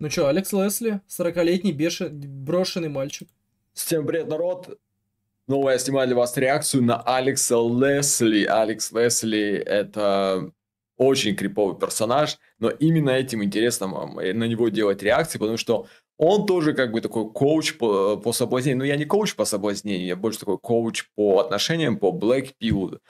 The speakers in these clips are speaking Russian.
Ну что, Алекс Лесли, 40-летний бешен... брошенный мальчик. С тем привет, народ! Новая ну, снимаю для вас реакцию на Алекса Лесли. Алекс Лесли — это очень криповый персонаж, но именно этим интересно э, на него делать реакции, потому что он тоже как бы такой коуч по, по соблазнению. Ну, я не коуч по соблазнению, я больше такой коуч по отношениям, по Black Pill.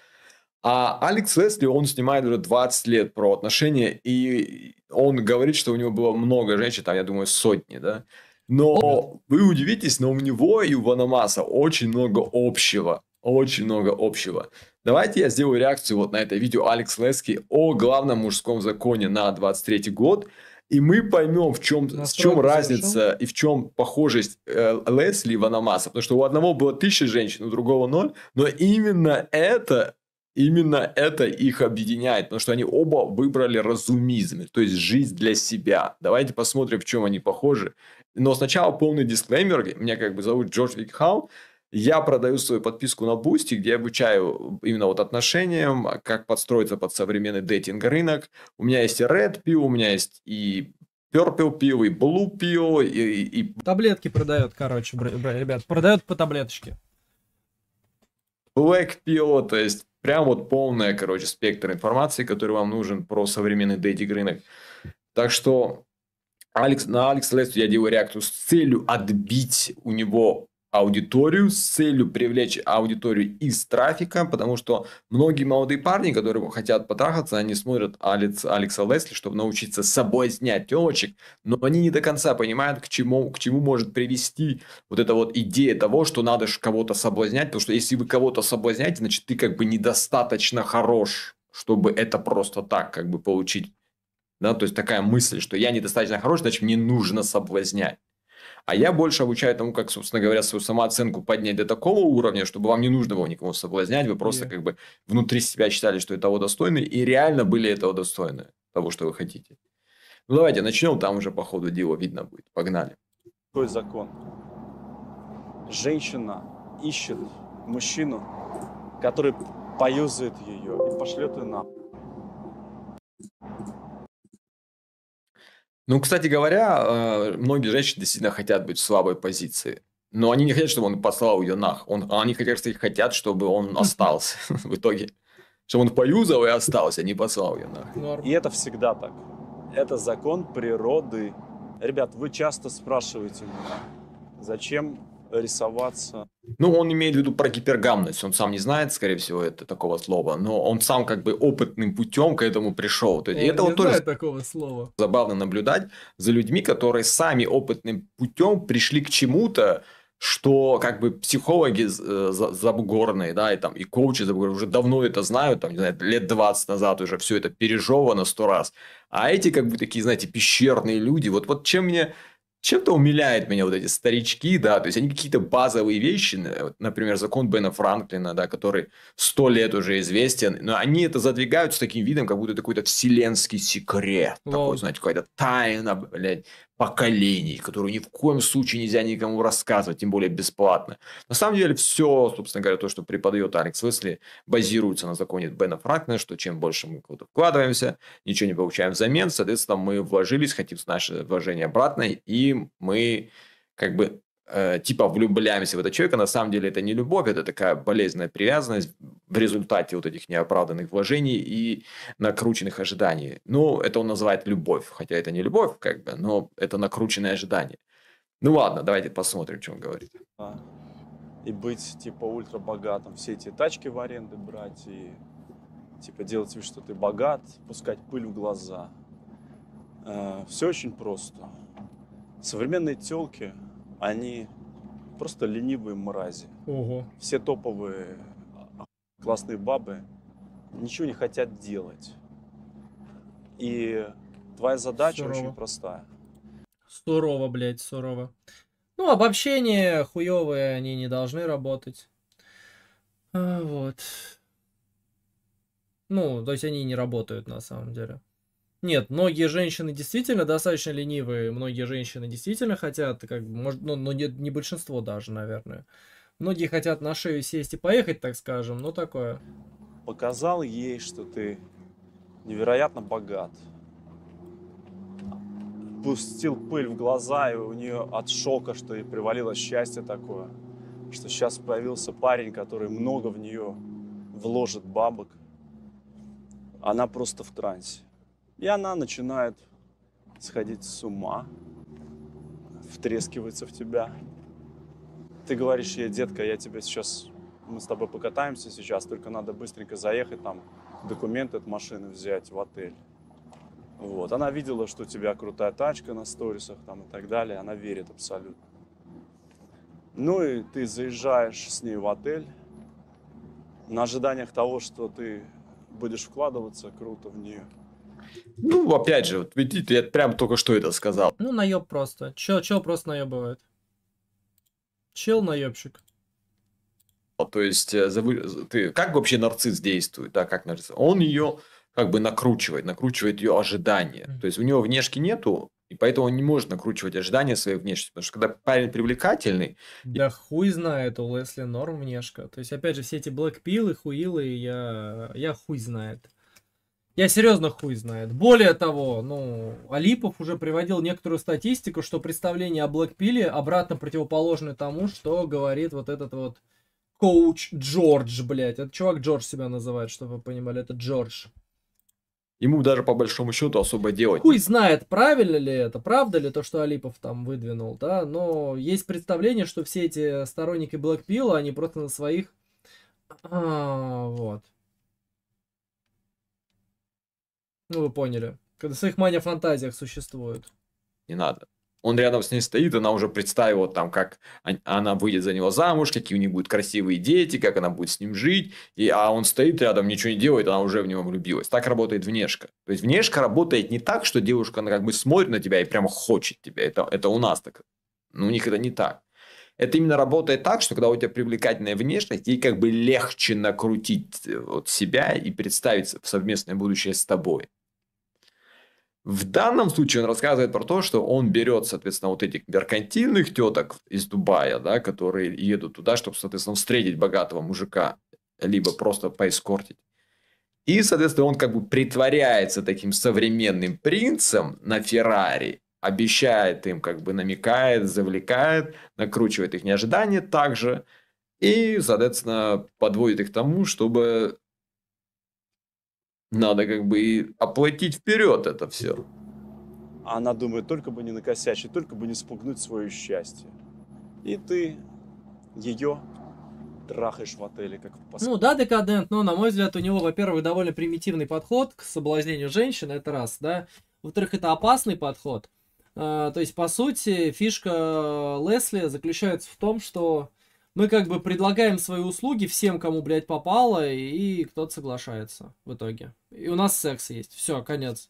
А Алекс Лесли, он снимает уже 20 лет про отношения, и он говорит, что у него было много женщин, там, я думаю, сотни, да. Но вы удивитесь, но у него и у Ванамаса очень много общего. Очень много общего. Давайте я сделаю реакцию вот на это видео Алекс Лески о главном мужском законе на 23 год. И мы поймем, в чем, в чем разница и в чем похожесть э, Лесли и Ванамаса. Потому что у одного было тысяча женщин, у другого ноль. Но именно это Именно это их объединяет, потому что они оба выбрали разумизм, то есть жизнь для себя. Давайте посмотрим, в чем они похожи. Но сначала полный дисклеймер. Меня как бы зовут Джордж Викхау. Я продаю свою подписку на Бусти, где я обучаю именно вот отношениям, как подстроиться под современный дейтинг-рынок. У меня есть и Red Pill, у меня есть и Purple Pill, и Blue Pill, и... и... Таблетки продает, короче, ребят, продает по таблеточке. Black Pill, то есть Прям вот полная, короче, спектр информации, который вам нужен про современный дейтинг рынок. Так что Алекс, на Алекса Лесту я делаю реакцию с целью отбить у него аудиторию с целью привлечь аудиторию из трафика, потому что многие молодые парни, которые хотят потрахаться, они смотрят Алекс, Алекса Лесли, чтобы научиться собой снять телочек, но они не до конца понимают, к чему, к чему может привести вот эта вот идея того, что надо же кого-то соблазнять, потому что если вы кого-то соблазняете, значит ты как бы недостаточно хорош, чтобы это просто так как бы получить. Да, то есть такая мысль, что я недостаточно хорош, значит мне нужно соблазнять. А я больше обучаю тому, как, собственно говоря, свою самооценку поднять до такого уровня, чтобы вам не нужно было никого соблазнять, вы просто yeah. как бы внутри себя считали, что это того достойны, и реально были этого достойны, того, что вы хотите. Ну, давайте начнем, там уже по ходу дела видно будет. Погнали. Какой закон? Женщина ищет мужчину, который поюзает ее и пошлет ее на. Ну, кстати говоря, э, многие женщины действительно хотят быть в слабой позиции. Но они не хотят, чтобы он послал ее нах. Он, а они хотят, кстати, хотят, чтобы он остался в итоге. Чтобы он поюзал и остался, а не послал ее нах. И это всегда так. Это закон природы. Ребят, вы часто спрашиваете меня, зачем рисоваться. Ну, он имеет в виду про гипергамность. Он сам не знает, скорее всего, это такого слова, но он сам как бы опытным путем к этому пришел. То есть, он это не вот тоже такого слова. Забавно наблюдать за людьми, которые сами опытным путем пришли к чему-то, что как бы психологи э, забугорные, да, и там, и коучи забугорные уже давно это знают, там, не знаю, лет 20 назад уже все это пережевано сто раз. А эти как бы такие, знаете, пещерные люди. Вот, вот чем мне чем-то умиляет меня вот эти старички, да, то есть они какие-то базовые вещи, например, закон Бена Франклина, да, который сто лет уже известен, но они это задвигают с таким видом, как будто это какой-то вселенский секрет, ну такой, знаете, какая-то тайна, блядь, поколений, которую ни в коем случае нельзя никому рассказывать, тем более бесплатно. На самом деле, все, собственно говоря, то, что преподает Алекс Уэсли, базируется на законе Бена Франклина, что чем больше мы куда-то вкладываемся, ничего не получаем взамен, соответственно, мы вложились, хотим наше вложение обратно, и мы как бы э, типа влюбляемся в этого человека, на самом деле это не любовь, это такая болезненная привязанность в результате вот этих неоправданных вложений и накрученных ожиданий. Ну, это он называет любовь, хотя это не любовь, как бы, но это накрученное ожидание. Ну ладно, давайте посмотрим, что он говорит. И быть типа ультрабогатым, все эти тачки в аренду брать и типа делать вид, что ты богат, пускать пыль в глаза. Э, все очень просто. Современные телки они просто ленивые мрази. Ого. Все топовые а, классные бабы ничего не хотят делать. И твоя задача сурово. очень простая. Сурово, блядь, сурово. Ну, обобщение хуевые, они не должны работать. А, вот. Ну, то есть они не работают на самом деле. Нет, многие женщины действительно достаточно ленивые, многие женщины действительно хотят, как бы, может, ну, но ну, не, не большинство даже, наверное. Многие хотят на шею сесть и поехать, так скажем, но такое. Показал ей, что ты невероятно богат. Пустил пыль в глаза, и у нее от шока, что ей привалило счастье такое, что сейчас появился парень, который много в нее вложит бабок. Она просто в трансе. И она начинает сходить с ума, втрескивается в тебя. Ты говоришь ей, детка, я тебе сейчас, мы с тобой покатаемся сейчас, только надо быстренько заехать там, документы от машины взять в отель. Вот. Она видела, что у тебя крутая тачка на сторисах там и так далее. Она верит абсолютно. Ну и ты заезжаешь с ней в отель на ожиданиях того, что ты будешь вкладываться круто в нее. Ну, опять же, вот видите, я прям только что это сказал. Ну, наеб просто. Чел, чел просто наебывает. Чел наебщик. А, то есть, э, ты, как вообще нарцисс действует, да, как нарцисс? Он ее как бы накручивает, накручивает ее ожидания. Mm-hmm. То есть, у него внешки нету, и поэтому он не может накручивать ожидания своей внешности. Потому что когда парень привлекательный... Да и... хуй знает у Лесли Норм внешка. То есть, опять же, все эти блэкпилы, хуилы, я, я хуй знает. Я серьезно хуй знает. Более того, ну, Алипов уже приводил некоторую статистику, что представление о Блэкпиле обратно противоположное тому, что говорит вот этот вот коуч Джордж, блядь. Этот чувак Джордж себя называет, чтобы вы понимали, это Джордж. Ему даже по большому счету особо делать. Хуй знает, правильно ли это, правда ли то, что Алипов там выдвинул, да, но есть представление, что все эти сторонники блэкпила, они просто на своих а, Ну, вы поняли. Когда в своих мания-фантазиях существуют. Не надо. Он рядом с ней стоит, она уже представила там, как она выйдет за него замуж, какие у них будут красивые дети, как она будет с ним жить. И, а он стоит рядом, ничего не делает, она уже в него влюбилась. Так работает внешка. То есть внешка работает не так, что девушка, она как бы смотрит на тебя и прямо хочет тебя. Это, это у нас так. Но у них это не так. Это именно работает так, что когда у тебя привлекательная внешность, ей как бы легче накрутить э, вот себя и представить совместное будущее с тобой. В данном случае он рассказывает про то, что он берет, соответственно, вот этих меркантильных теток из Дубая, да, которые едут туда, чтобы, соответственно, встретить богатого мужика, либо просто поискортить. И, соответственно, он как бы притворяется таким современным принцем на Феррари, обещает им, как бы намекает, завлекает, накручивает их неожидания также, и, соответственно, подводит их к тому, чтобы надо как бы и оплатить вперед это все. А она думает, только бы не накосячить, только бы не спугнуть свое счастье. И ты ее трахаешь в отеле, как в Москве. Ну да, декадент, но на мой взгляд у него, во-первых, довольно примитивный подход к соблазнению женщин, это раз, да. Во-вторых, это опасный подход. А, то есть, по сути, фишка Лесли заключается в том, что мы как бы предлагаем свои услуги всем, кому, блядь, попало, и кто-то соглашается в итоге. И у нас секс есть. Все, конец.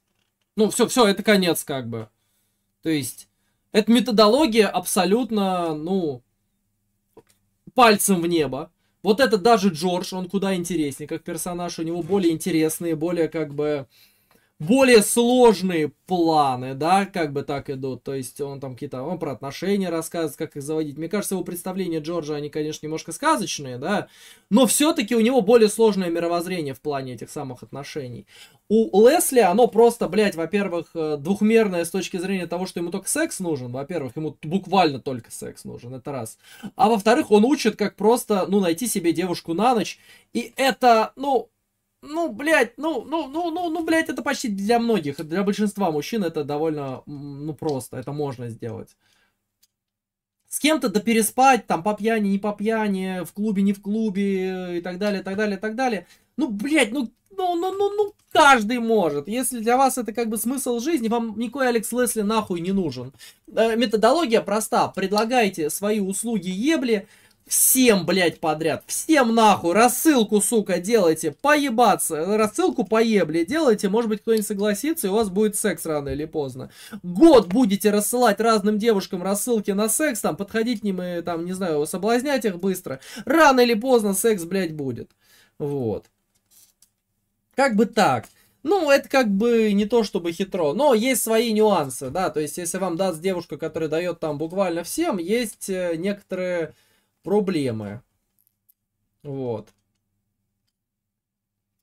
Ну, все, все, это конец, как бы. То есть, эта методология абсолютно, ну, пальцем в небо. Вот это даже Джордж, он куда интереснее, как персонаж, у него более интересные, более как бы более сложные планы, да, как бы так идут. То есть он там какие-то, он про отношения рассказывает, как их заводить. Мне кажется, его представления Джорджа, они, конечно, немножко сказочные, да, но все-таки у него более сложное мировоззрение в плане этих самых отношений. У Лесли оно просто, блядь, во-первых, э, двухмерное с точки зрения того, что ему только секс нужен. Во-первых, ему буквально только секс нужен, это раз. А во-вторых, он учит, как просто, ну, найти себе девушку на ночь. И это, ну, ну, блядь, ну, ну, ну, ну, ну, блядь, это почти для многих, для большинства мужчин это довольно, ну, просто, это можно сделать. С кем-то да переспать, там, по пьяни, не по пьяни, в клубе, не в клубе, э, и так далее, и так далее, и так далее. Ну, блядь, ну, ну, ну, ну, ну, каждый может. Если для вас это как бы смысл жизни, вам никакой Алекс Лесли нахуй не нужен. Э, методология проста. Предлагайте свои услуги ебли, Всем, блядь, подряд. Всем нахуй. Рассылку, сука, делайте. Поебаться. Рассылку поебли. Делайте. Может быть, кто-нибудь согласится, и у вас будет секс рано или поздно. Год будете рассылать разным девушкам рассылки на секс, там, подходить к ним и, там, не знаю, соблазнять их быстро. Рано или поздно секс, блядь, будет. Вот. Как бы так. Ну, это как бы не то чтобы хитро, но есть свои нюансы, да, то есть если вам даст девушка, которая дает там буквально всем, есть э, некоторые проблемы. Вот.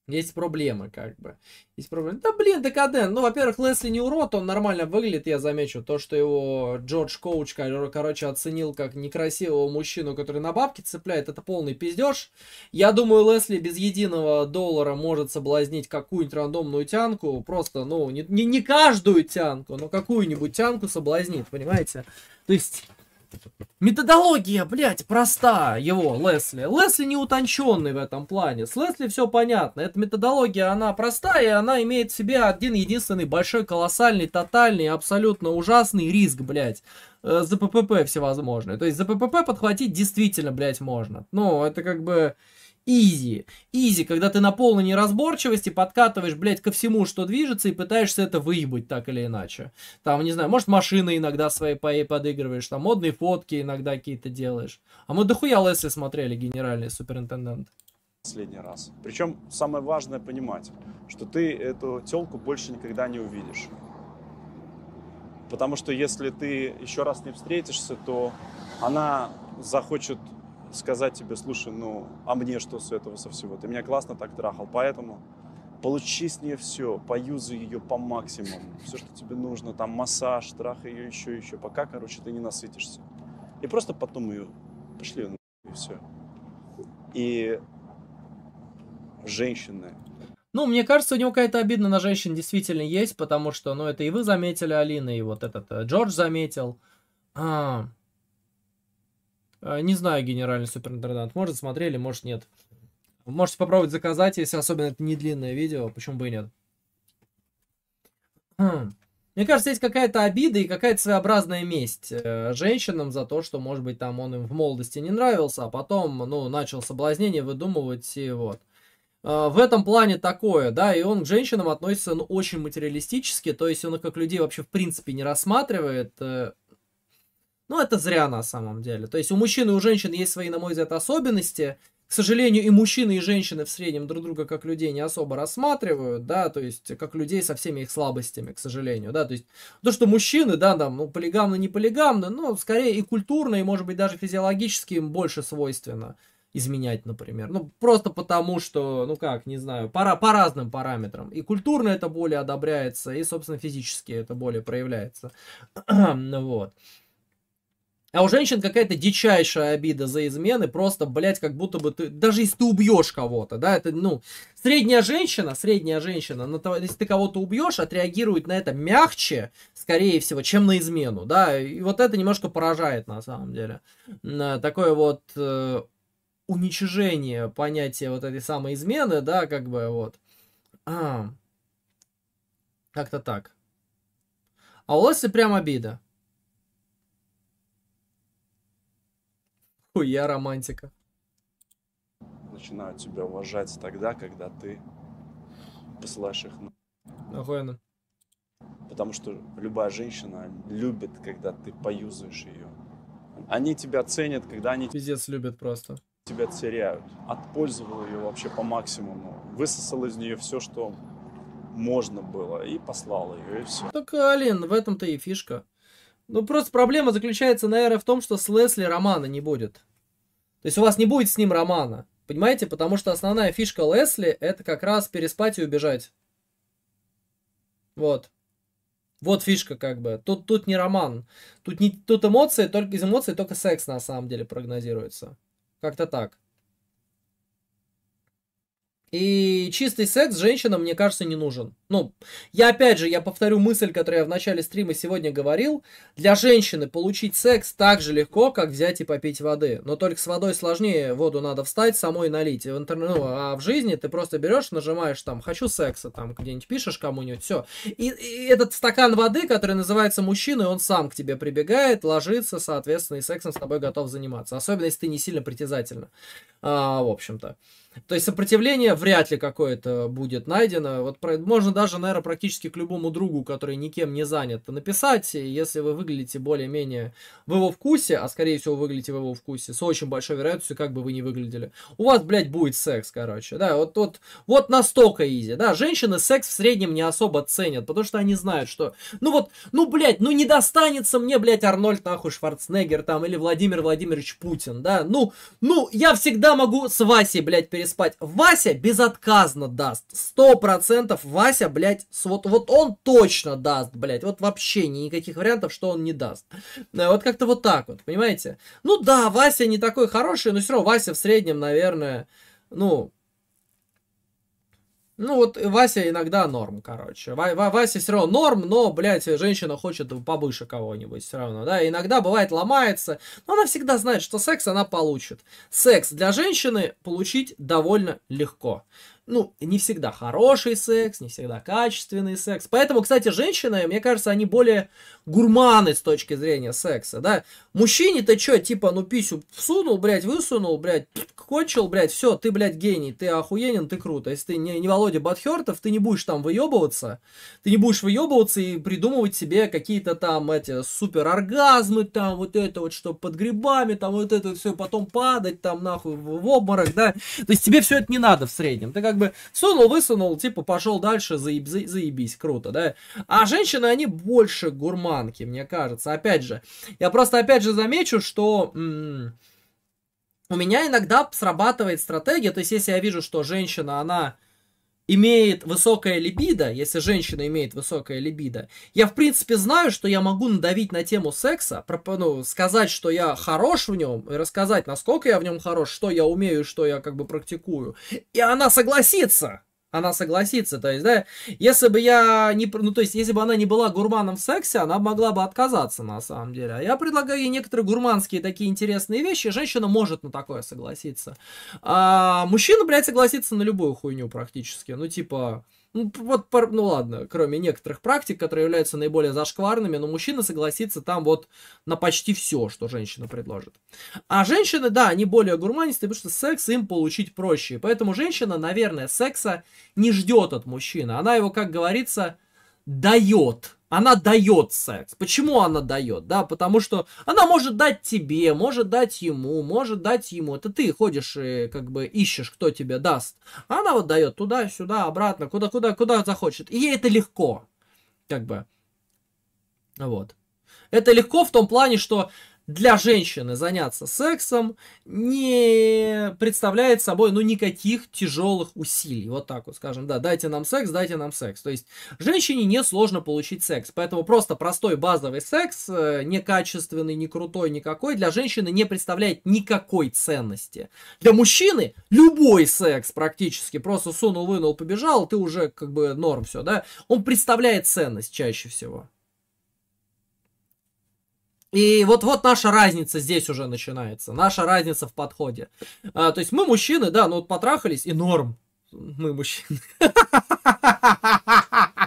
Есть проблемы, как бы. Есть проблемы. Да блин, Декаден. Ну, во-первых, Лесли не урод, он нормально выглядит, я замечу. То, что его Джордж Коуч, короче, оценил как некрасивого мужчину, который на бабки цепляет, это полный пиздеж. Я думаю, Лесли без единого доллара может соблазнить какую-нибудь рандомную тянку. Просто, ну, не, не, не каждую тянку, но какую-нибудь тянку соблазнит, понимаете? То есть... Методология, блядь, проста его, Лесли. Лесли не утонченный в этом плане. С Лесли все понятно. Эта методология, она проста, и она имеет в себе один единственный большой, колоссальный, тотальный, абсолютно ужасный риск, блядь. Э, за ППП всевозможные. То есть за ППП подхватить действительно, блядь, можно. Ну, это как бы... Изи. Изи, когда ты на полной неразборчивости подкатываешь, блядь, ко всему, что движется, и пытаешься это выебать так или иначе. Там, не знаю, может, машины иногда свои пои подыгрываешь, там модные фотки иногда какие-то делаешь. А мы дохуя Лесли смотрели, генеральный суперинтендант последний раз. Причем самое важное понимать, что ты эту телку больше никогда не увидишь. Потому что если ты еще раз не встретишься, то она захочет сказать тебе, слушай, ну, а мне что с этого со всего? Ты меня классно так трахал, поэтому получи с ней все, поюзай ее по максимуму, все, что тебе нужно, там массаж, трахай ее еще, еще, пока, короче, ты не насытишься. И просто потом ее, пошли ну, и все. И женщины, ну, мне кажется, у него какая-то обидна на женщин действительно есть, потому что, ну, это и вы заметили, Алина, и вот этот э, Джордж заметил. А, Э, не знаю, генеральный суперинтендант. Может, смотрели, может, нет. Можете попробовать заказать, если особенно это не длинное видео. Почему бы и нет? Хм. Мне кажется, есть какая-то обида и какая-то своеобразная месть э, женщинам за то, что, может быть, там он им в молодости не нравился, а потом, ну, начал соблазнение выдумывать и вот. Э, в этом плане такое, да, и он к женщинам относится ну, очень материалистически, то есть он как людей вообще в принципе не рассматривает, ну, это зря на самом деле. То есть у мужчин и у женщин есть свои, на мой взгляд, особенности. К сожалению, и мужчины, и женщины в среднем друг друга как людей не особо рассматривают, да, то есть как людей со всеми их слабостями, к сожалению, да, то есть то, что мужчины, да, там, ну, полигамны, не полигамны, но скорее и культурно, и, может быть, даже физиологически им больше свойственно изменять, например. Ну, просто потому, что, ну как, не знаю, по, по разным параметрам. И культурно это более одобряется, и, собственно, физически это более проявляется. Ну, вот. А у женщин какая-то дичайшая обида за измены, просто, блядь, как будто бы ты, даже если ты убьешь кого-то, да, это, ну, средняя женщина, средняя женщина, на то, если ты кого-то убьешь, отреагирует на это мягче, скорее всего, чем на измену, да, и вот это немножко поражает, на самом деле, э, такое вот э, уничижение понятия вот этой самой измены, да, как бы, вот, а, как-то так. А у Лоси прям обида. Хуя романтика. Начинают тебя уважать тогда, когда ты посылаешь их на... Охуенно. Потому что любая женщина любит, когда ты поюзаешь ее. Они тебя ценят, когда они... Пиздец любят просто. Тебя теряют. Отпользовал ее вообще по максимуму. Высосал из нее все, что можно было. И послал ее, и все. Так, Алин, в этом-то и фишка. Ну, просто проблема заключается, наверное, в том, что с Лесли романа не будет. То есть у вас не будет с ним романа. Понимаете? Потому что основная фишка Лесли это как раз переспать и убежать. Вот. Вот фишка как бы. Тут, тут не роман. Тут, не, тут эмоции, только из эмоций только секс на самом деле прогнозируется. Как-то так. И чистый секс женщинам, мне кажется, не нужен. Ну, я опять же, я повторю мысль, которую я в начале стрима сегодня говорил. Для женщины получить секс так же легко, как взять и попить воды. Но только с водой сложнее. Воду надо встать, самой налить. И в интернет, ну, а в жизни ты просто берешь, нажимаешь там «хочу секса», там где-нибудь пишешь кому-нибудь, все. И, и этот стакан воды, который называется мужчина, он сам к тебе прибегает, ложится, соответственно, и сексом с тобой готов заниматься. Особенно, если ты не сильно притязательна. А, в общем-то. То есть сопротивление вряд ли какое-то будет найдено. Вот про, можно даже, наверное, практически к любому другу, который никем не занят, написать. если вы выглядите более-менее в его вкусе, а скорее всего выглядите в его вкусе, с очень большой вероятностью, как бы вы ни выглядели, у вас, блядь, будет секс, короче. Да, вот, вот, вот настолько изи. Да, женщины секс в среднем не особо ценят, потому что они знают, что, ну вот, ну, блядь, ну не достанется мне, блядь, Арнольд, нахуй, Шварценеггер там, или Владимир Владимирович Путин, да. Ну, ну, я всегда могу с Васей, блядь, перестать спать. Вася безотказно даст. Сто процентов Вася, блядь, вот, вот он точно даст, блядь. Вот вообще никаких вариантов, что он не даст. Э, вот как-то вот так вот, понимаете? Ну да, Вася не такой хороший, но все равно Вася в среднем, наверное, ну, ну вот Вася иногда норм, короче. Ва- Ва- Вася все равно норм, но, блядь, женщина хочет побыше кого-нибудь все равно, да. иногда бывает ломается, но она всегда знает, что секс она получит. Секс для женщины получить довольно легко ну, не всегда хороший секс, не всегда качественный секс. Поэтому, кстати, женщины, мне кажется, они более гурманы с точки зрения секса, да. Мужчине-то что, типа, ну, писю всунул, блядь, высунул, блядь, кончил, блядь, все, ты, блядь, гений, ты охуенен, ты круто. Если ты не, не Володя Батхертов, ты не будешь там выебываться, ты не будешь выебываться и придумывать себе какие-то там эти супер оргазмы, там вот это вот, что под грибами, там вот это все, потом падать, там нахуй в обморок, да. То есть тебе все это не надо в среднем. Ты как как бы сунул, высунул, типа пошел дальше, заеб, заебись, круто, да. А женщины, они больше гурманки, мне кажется. Опять же, я просто опять же замечу, что... у меня иногда срабатывает стратегия, то есть если я вижу, что женщина, она имеет высокая либидо, если женщина имеет высокое либидо, я в принципе знаю, что я могу надавить на тему секса, ну, сказать, что я хорош в нем, и рассказать, насколько я в нем хорош, что я умею, что я как бы практикую, и она согласится она согласится, то есть, да, если бы я не, ну, то есть, если бы она не была гурманом в сексе, она могла бы отказаться, на самом деле, а я предлагаю ей некоторые гурманские такие интересные вещи, женщина может на такое согласиться, а мужчина, блядь, согласится на любую хуйню практически, ну, типа, ну, вот, ну ладно, кроме некоторых практик, которые являются наиболее зашкварными, но мужчина согласится там вот на почти все, что женщина предложит. А женщины, да, они более гурманисты, потому что секс им получить проще. Поэтому женщина, наверное, секса не ждет от мужчины. Она его, как говорится, дает. Она дает секс. Почему она дает? Да, потому что она может дать тебе, может дать ему, может дать ему. Это ты ходишь и как бы ищешь, кто тебе даст. она вот дает туда, сюда, обратно, куда, куда, куда захочет. И ей это легко. Как бы. Вот. Это легко в том плане, что для женщины заняться сексом не представляет собой, ну, никаких тяжелых усилий. Вот так вот, скажем, да, дайте нам секс, дайте нам секс. То есть, женщине не сложно получить секс, поэтому просто простой базовый секс, э, некачественный, не крутой, никакой, для женщины не представляет никакой ценности. Для мужчины любой секс практически, просто сунул, вынул, побежал, ты уже как бы норм все, да, он представляет ценность чаще всего. И вот-вот наша разница здесь уже начинается, наша разница в подходе. А, то есть мы мужчины, да, ну вот потрахались, и норм, мы мужчины.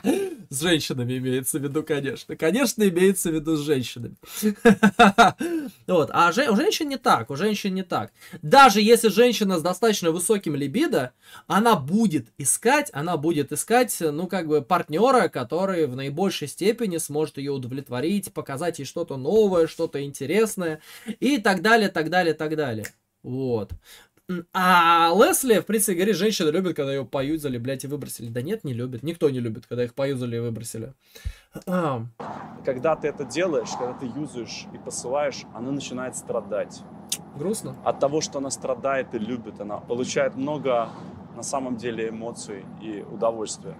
С женщинами имеется в виду, конечно. Конечно, имеется в виду с женщинами. Вот. А у женщин не так, у женщин не так. Даже если женщина с достаточно высоким либидо, она будет искать, она будет искать, ну, как бы, партнера, который в наибольшей степени сможет ее удовлетворить, показать ей что-то новое, что-то интересное и так далее, так далее, так далее. Вот. А Лесли, в принципе, говорит, женщины любят, когда ее поюзали, блядь, и выбросили. Да нет, не любит. Никто не любит, когда их поюзали и выбросили. Когда ты это делаешь, когда ты юзаешь и посылаешь, она начинает страдать. Грустно. От того, что она страдает и любит, она получает много, на самом деле, эмоций и удовольствия.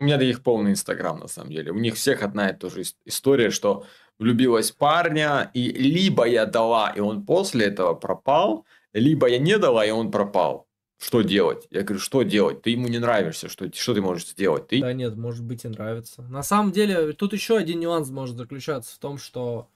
У меня таких полный инстаграм, на самом деле. У них всех одна и та же история, что влюбилась парня, и либо я дала, и он после этого пропал, либо я не дала, и он пропал. Что делать? Я говорю, что делать? Ты ему не нравишься, что, что ты можешь сделать? Ты... Да нет, может быть и нравится. На самом деле, тут еще один нюанс может заключаться в том, что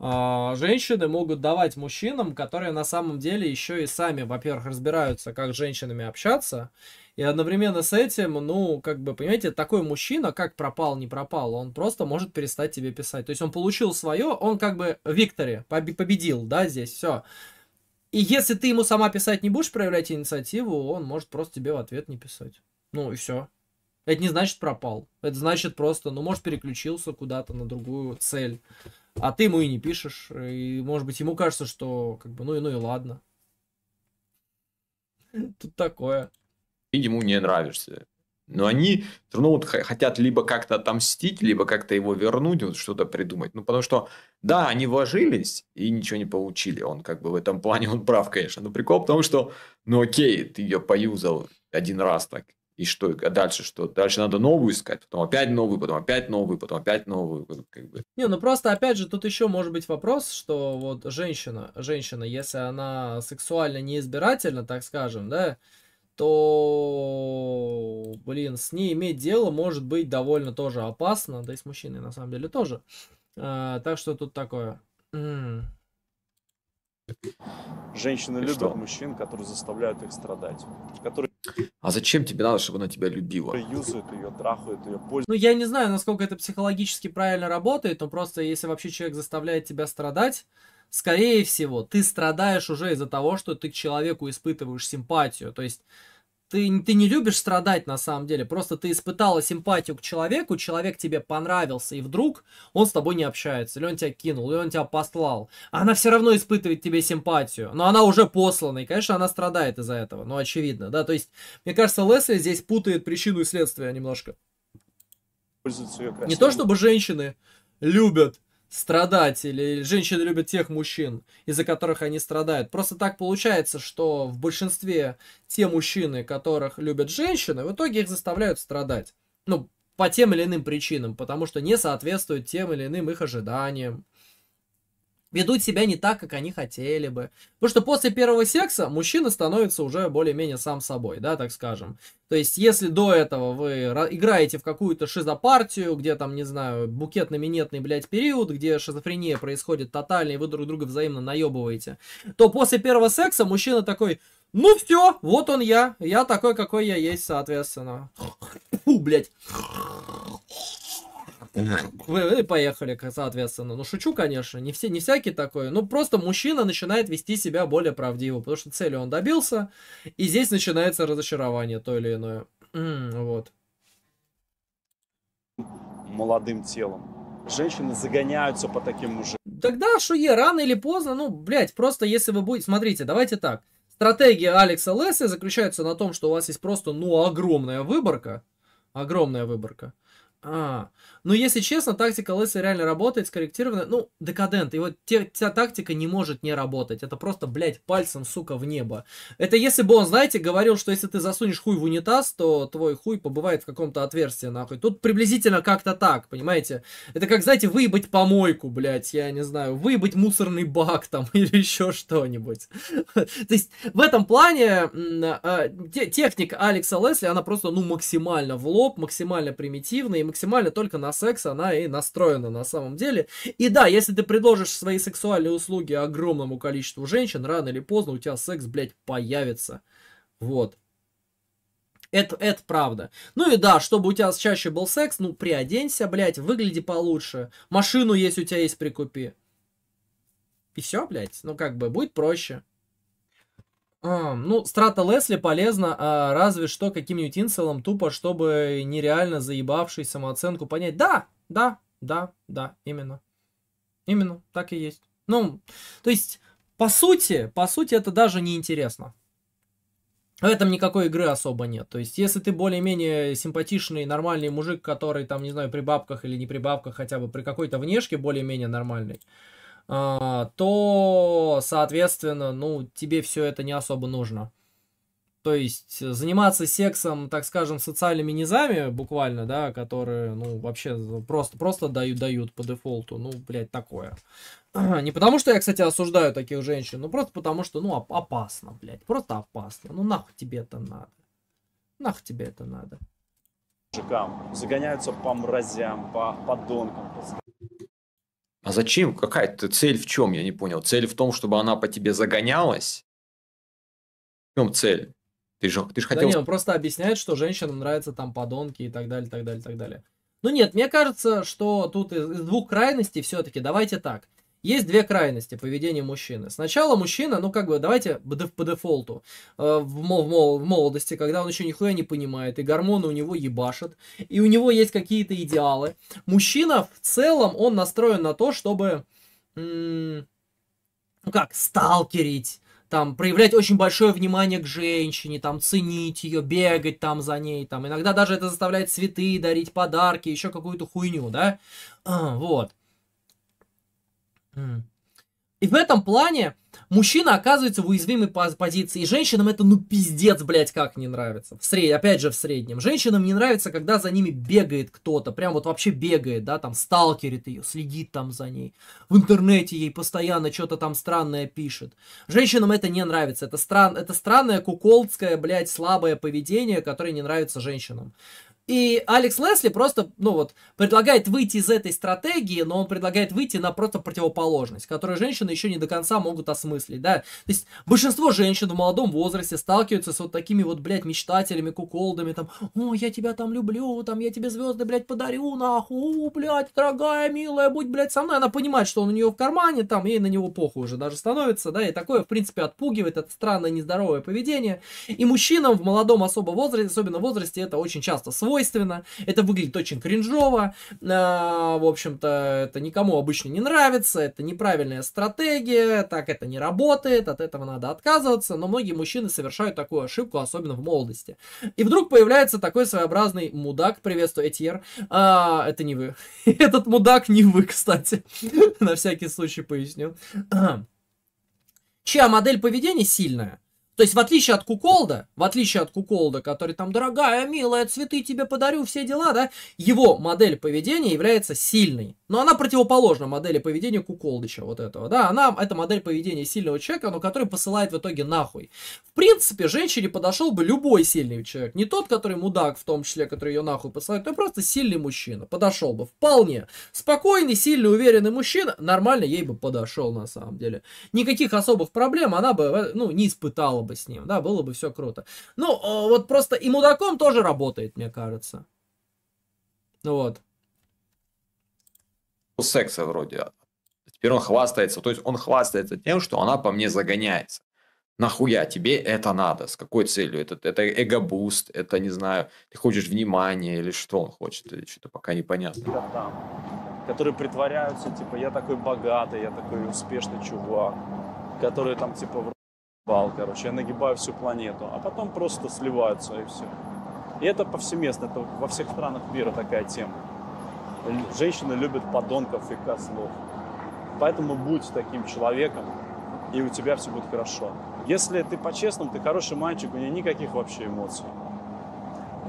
э, женщины могут давать мужчинам, которые на самом деле еще и сами, во-первых, разбираются, как с женщинами общаться, и одновременно с этим, ну, как бы, понимаете, такой мужчина, как пропал, не пропал, он просто может перестать тебе писать. То есть он получил свое, он как бы в викторе, победил, да, здесь все. И если ты ему сама писать не будешь проявлять инициативу, он может просто тебе в ответ не писать. Ну и все. Это не значит пропал. Это значит просто, ну, может, переключился куда-то на другую цель. А ты ему и не пишешь. И, может быть, ему кажется, что, как бы, ну и ну и ладно. Тут такое. И ему не нравишься. Но они все равно вот хотят либо как-то отомстить, либо как-то его вернуть, вот что-то придумать. Ну, потому что, да, они вложились и ничего не получили. Он как бы в этом плане, он прав, конечно. Но прикол в том, что, ну окей, ты ее поюзал один раз так. И что, а дальше что? Дальше надо новую искать, потом опять новую, потом опять новую, потом опять новую. Как бы. Не, ну просто опять же тут еще может быть вопрос, что вот женщина, женщина, если она сексуально неизбирательна, так скажем, да, то, блин, с ней иметь дело может быть довольно тоже опасно, да и с мужчиной на самом деле тоже. А, так что тут такое. М -м. Женщины и любят что? мужчин, которые заставляют их страдать. Которые... А зачем тебе надо, чтобы она тебя любила? Юзают ее, трахают ее, пользуются. Ну, я не знаю, насколько это психологически правильно работает, но просто если вообще человек заставляет тебя страдать, скорее всего, ты страдаешь уже из-за того, что ты к человеку испытываешь симпатию. То есть ты, ты не любишь страдать на самом деле, просто ты испытала симпатию к человеку, человек тебе понравился, и вдруг он с тобой не общается, или он тебя кинул, или он тебя послал. Она все равно испытывает тебе симпатию, но она уже послана, и, конечно, она страдает из-за этого, ну, очевидно, да, то есть, мне кажется, Лесли здесь путает причину и следствие немножко. Не то, чтобы женщины любят страдать, или женщины любят тех мужчин, из-за которых они страдают. Просто так получается, что в большинстве те мужчины, которых любят женщины, в итоге их заставляют страдать. Ну, по тем или иным причинам, потому что не соответствуют тем или иным их ожиданиям, ведут себя не так, как они хотели бы. Потому что после первого секса мужчина становится уже более-менее сам собой, да, так скажем. То есть, если до этого вы играете в какую-то шизопартию, где там, не знаю, букетно-минетный, блядь, период, где шизофрения происходит тотально, и вы друг друга взаимно наебываете, то после первого секса мужчина такой, ну все, вот он я, я такой, какой я есть, соответственно. Фу, блядь. Вы, поехали, соответственно. Ну, шучу, конечно, не, все, не всякий такой. Ну, просто мужчина начинает вести себя более правдиво, потому что цели он добился, и здесь начинается разочарование то или иное. вот. Молодым телом. Женщины загоняются по таким мужикам. Тогда что е рано или поздно, ну, блядь, просто если вы будете... Смотрите, давайте так. Стратегия Алекса Лесси заключается на том, что у вас есть просто, ну, огромная выборка. Огромная выборка а, ну, если честно, тактика Лысый реально работает, скорректированная. Ну, декадент. И вот те, вся тактика не может не работать. Это просто, блядь, пальцем, сука, в небо. Это если бы он, знаете, говорил, что если ты засунешь хуй в унитаз, то твой хуй побывает в каком-то отверстии, нахуй. Тут приблизительно как-то так, понимаете? Это как, знаете, выебать помойку, блядь, я не знаю, выебать мусорный бак там или еще что-нибудь. То есть в этом плане а, техника Алекса Лесли, она просто, ну, максимально в лоб, максимально примитивная максимально только на секс она и настроена на самом деле. И да, если ты предложишь свои сексуальные услуги огромному количеству женщин, рано или поздно у тебя секс, блядь, появится. Вот. Это, это правда. Ну и да, чтобы у тебя чаще был секс, ну приоденься, блядь, выгляди получше. Машину, есть у тебя есть, прикупи. И все, блядь. Ну как бы, будет проще ну, страта Лесли полезна, а разве что каким-нибудь инселом тупо, чтобы нереально заебавший самооценку понять. Да, да, да, да, именно. Именно, так и есть. Ну, то есть, по сути, по сути, это даже не интересно. В этом никакой игры особо нет. То есть, если ты более-менее симпатичный, нормальный мужик, который там, не знаю, при бабках или не при бабках, хотя бы при какой-то внешке более-менее нормальный, а, то, соответственно, ну, тебе все это не особо нужно. То есть э, заниматься сексом, так скажем, социальными низами буквально, да, которые, ну, вообще просто, просто дают, дают по дефолту, ну, блядь, такое. Не потому что я, кстати, осуждаю таких женщин, ну, просто потому что, ну, опасно, блядь, просто опасно. Ну, нахуй тебе это надо. Нахуй тебе это надо. Загоняются по мразям, по подонкам, а зачем? Какая это цель в чем? Я не понял. Цель в том, чтобы она по тебе загонялась? В чем цель? Ты же, ты же хотел... Да нет, он просто объясняет, что женщинам нравятся там подонки и так далее, так далее, так далее. Ну нет, мне кажется, что тут из двух крайностей все-таки давайте так. Есть две крайности поведения мужчины. Сначала мужчина, ну как бы, давайте по дефолту, э, в, мол, в молодости, когда он еще нихуя не понимает, и гормоны у него ебашат, и у него есть какие-то идеалы. Мужчина в целом, он настроен на то, чтобы, ну как, сталкерить, там, проявлять очень большое внимание к женщине, там, ценить ее, бегать там за ней, там, иногда даже это заставляет цветы дарить, подарки, еще какую-то хуйню, да, а, вот. И в этом плане мужчина оказывается в уязвимой позиции. И женщинам это ну пиздец, блядь, как не нравится. В сред... Опять же, в среднем. Женщинам не нравится, когда за ними бегает кто-то. Прям вот вообще бегает, да, там сталкерит ее, следит там за ней. В интернете ей постоянно что-то там странное пишет. Женщинам это не нравится. Это, стран... это странное куколдское, блядь, слабое поведение, которое не нравится женщинам. И Алекс Лесли просто, ну вот, предлагает выйти из этой стратегии, но он предлагает выйти на просто противоположность, которую женщины еще не до конца могут осмыслить, да. То есть большинство женщин в молодом возрасте сталкиваются с вот такими вот, блядь, мечтателями, куколдами, там, о, я тебя там люблю, там, я тебе звезды, блядь, подарю, нахуй, блядь, дорогая, милая, будь, блядь, со мной. Она понимает, что он у нее в кармане, там, ей на него похуй уже даже становится, да, и такое, в принципе, отпугивает, это странное, нездоровое поведение. И мужчинам в молодом особо возрасте, особенно в возрасте, это очень часто свой свойственно, это выглядит очень кринжово, а, в общем-то, это никому обычно не нравится, это неправильная стратегия, так это не работает, от этого надо отказываться, но многие мужчины совершают такую ошибку, особенно в молодости. И вдруг появляется такой своеобразный мудак, приветствую, Этьер, а, это не вы, этот мудак не вы, кстати, на всякий случай поясню, чья модель поведения сильная, то есть, в отличие от Куколда, в отличие от Куколда, который там, дорогая, милая, цветы тебе подарю, все дела, да, его модель поведения является сильной. Но она противоположна модели поведения Куколдыча вот этого, да, она, это модель поведения сильного человека, но который посылает в итоге нахуй. В принципе, женщине подошел бы любой сильный человек, не тот, который мудак, в том числе, который ее нахуй посылает, но просто сильный мужчина, подошел бы, вполне. Спокойный, сильный, уверенный мужчина, нормально ей бы подошел, на самом деле. Никаких особых проблем она бы, ну, не испытала бы с ним, да, было бы все круто. Ну, э, вот просто и мудаком тоже работает, мне кажется. Вот секса вроде. Теперь он хвастается, то есть он хвастается тем, что она по мне загоняется. Нахуя тебе это надо? С какой целью? Это, это эго-буст, это, не знаю, ты хочешь внимания или что он хочет, или что-то пока непонятно. Которые притворяются, типа, я такой богатый, я такой успешный чувак. Которые там, типа, бал, короче, я нагибаю всю планету. А потом просто сливаются, и все. И это повсеместно, это во всех странах мира такая тема. Женщины любят подонков и козлов. Поэтому будь таким человеком, и у тебя все будет хорошо. Если ты по-честному, ты хороший мальчик, у нее никаких вообще эмоций.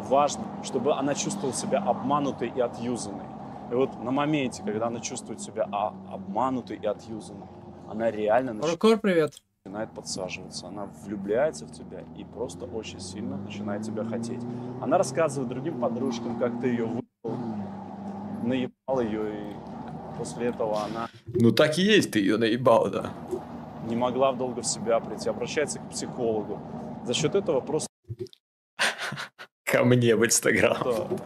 Важно, чтобы она чувствовала себя обманутой и отюзанной. И вот на моменте, когда она чувствует себя а, обманутой и отюзанной, она реально Прокур, привет. начинает подсаживаться. Она влюбляется в тебя и просто очень сильно начинает тебя хотеть. Она рассказывает другим подружкам, как ты ее выпал, наебал ее, и после этого она... Ну так и есть, ты ее наебал, да. Не могла долго в себя прийти, обращается к психологу. За счет этого просто... Ко мне в Инстаграм.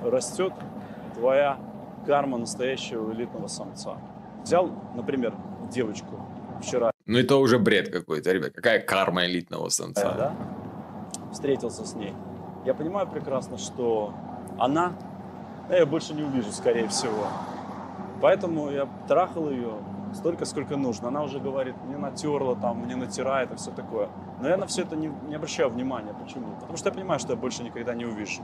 Растет твоя карма настоящего элитного самца. Взял, например, девочку вчера. Ну это уже бред какой-то, ребят. Какая карма элитного самца? Да? Встретился с ней. Я понимаю прекрасно, что она я ее больше не увижу, скорее всего. Поэтому я трахал ее столько, сколько нужно. Она уже говорит, мне натерла, там, мне натирает и все такое. Но я на все это не, не обращаю внимания. Почему? Потому что я понимаю, что я больше никогда не увижу.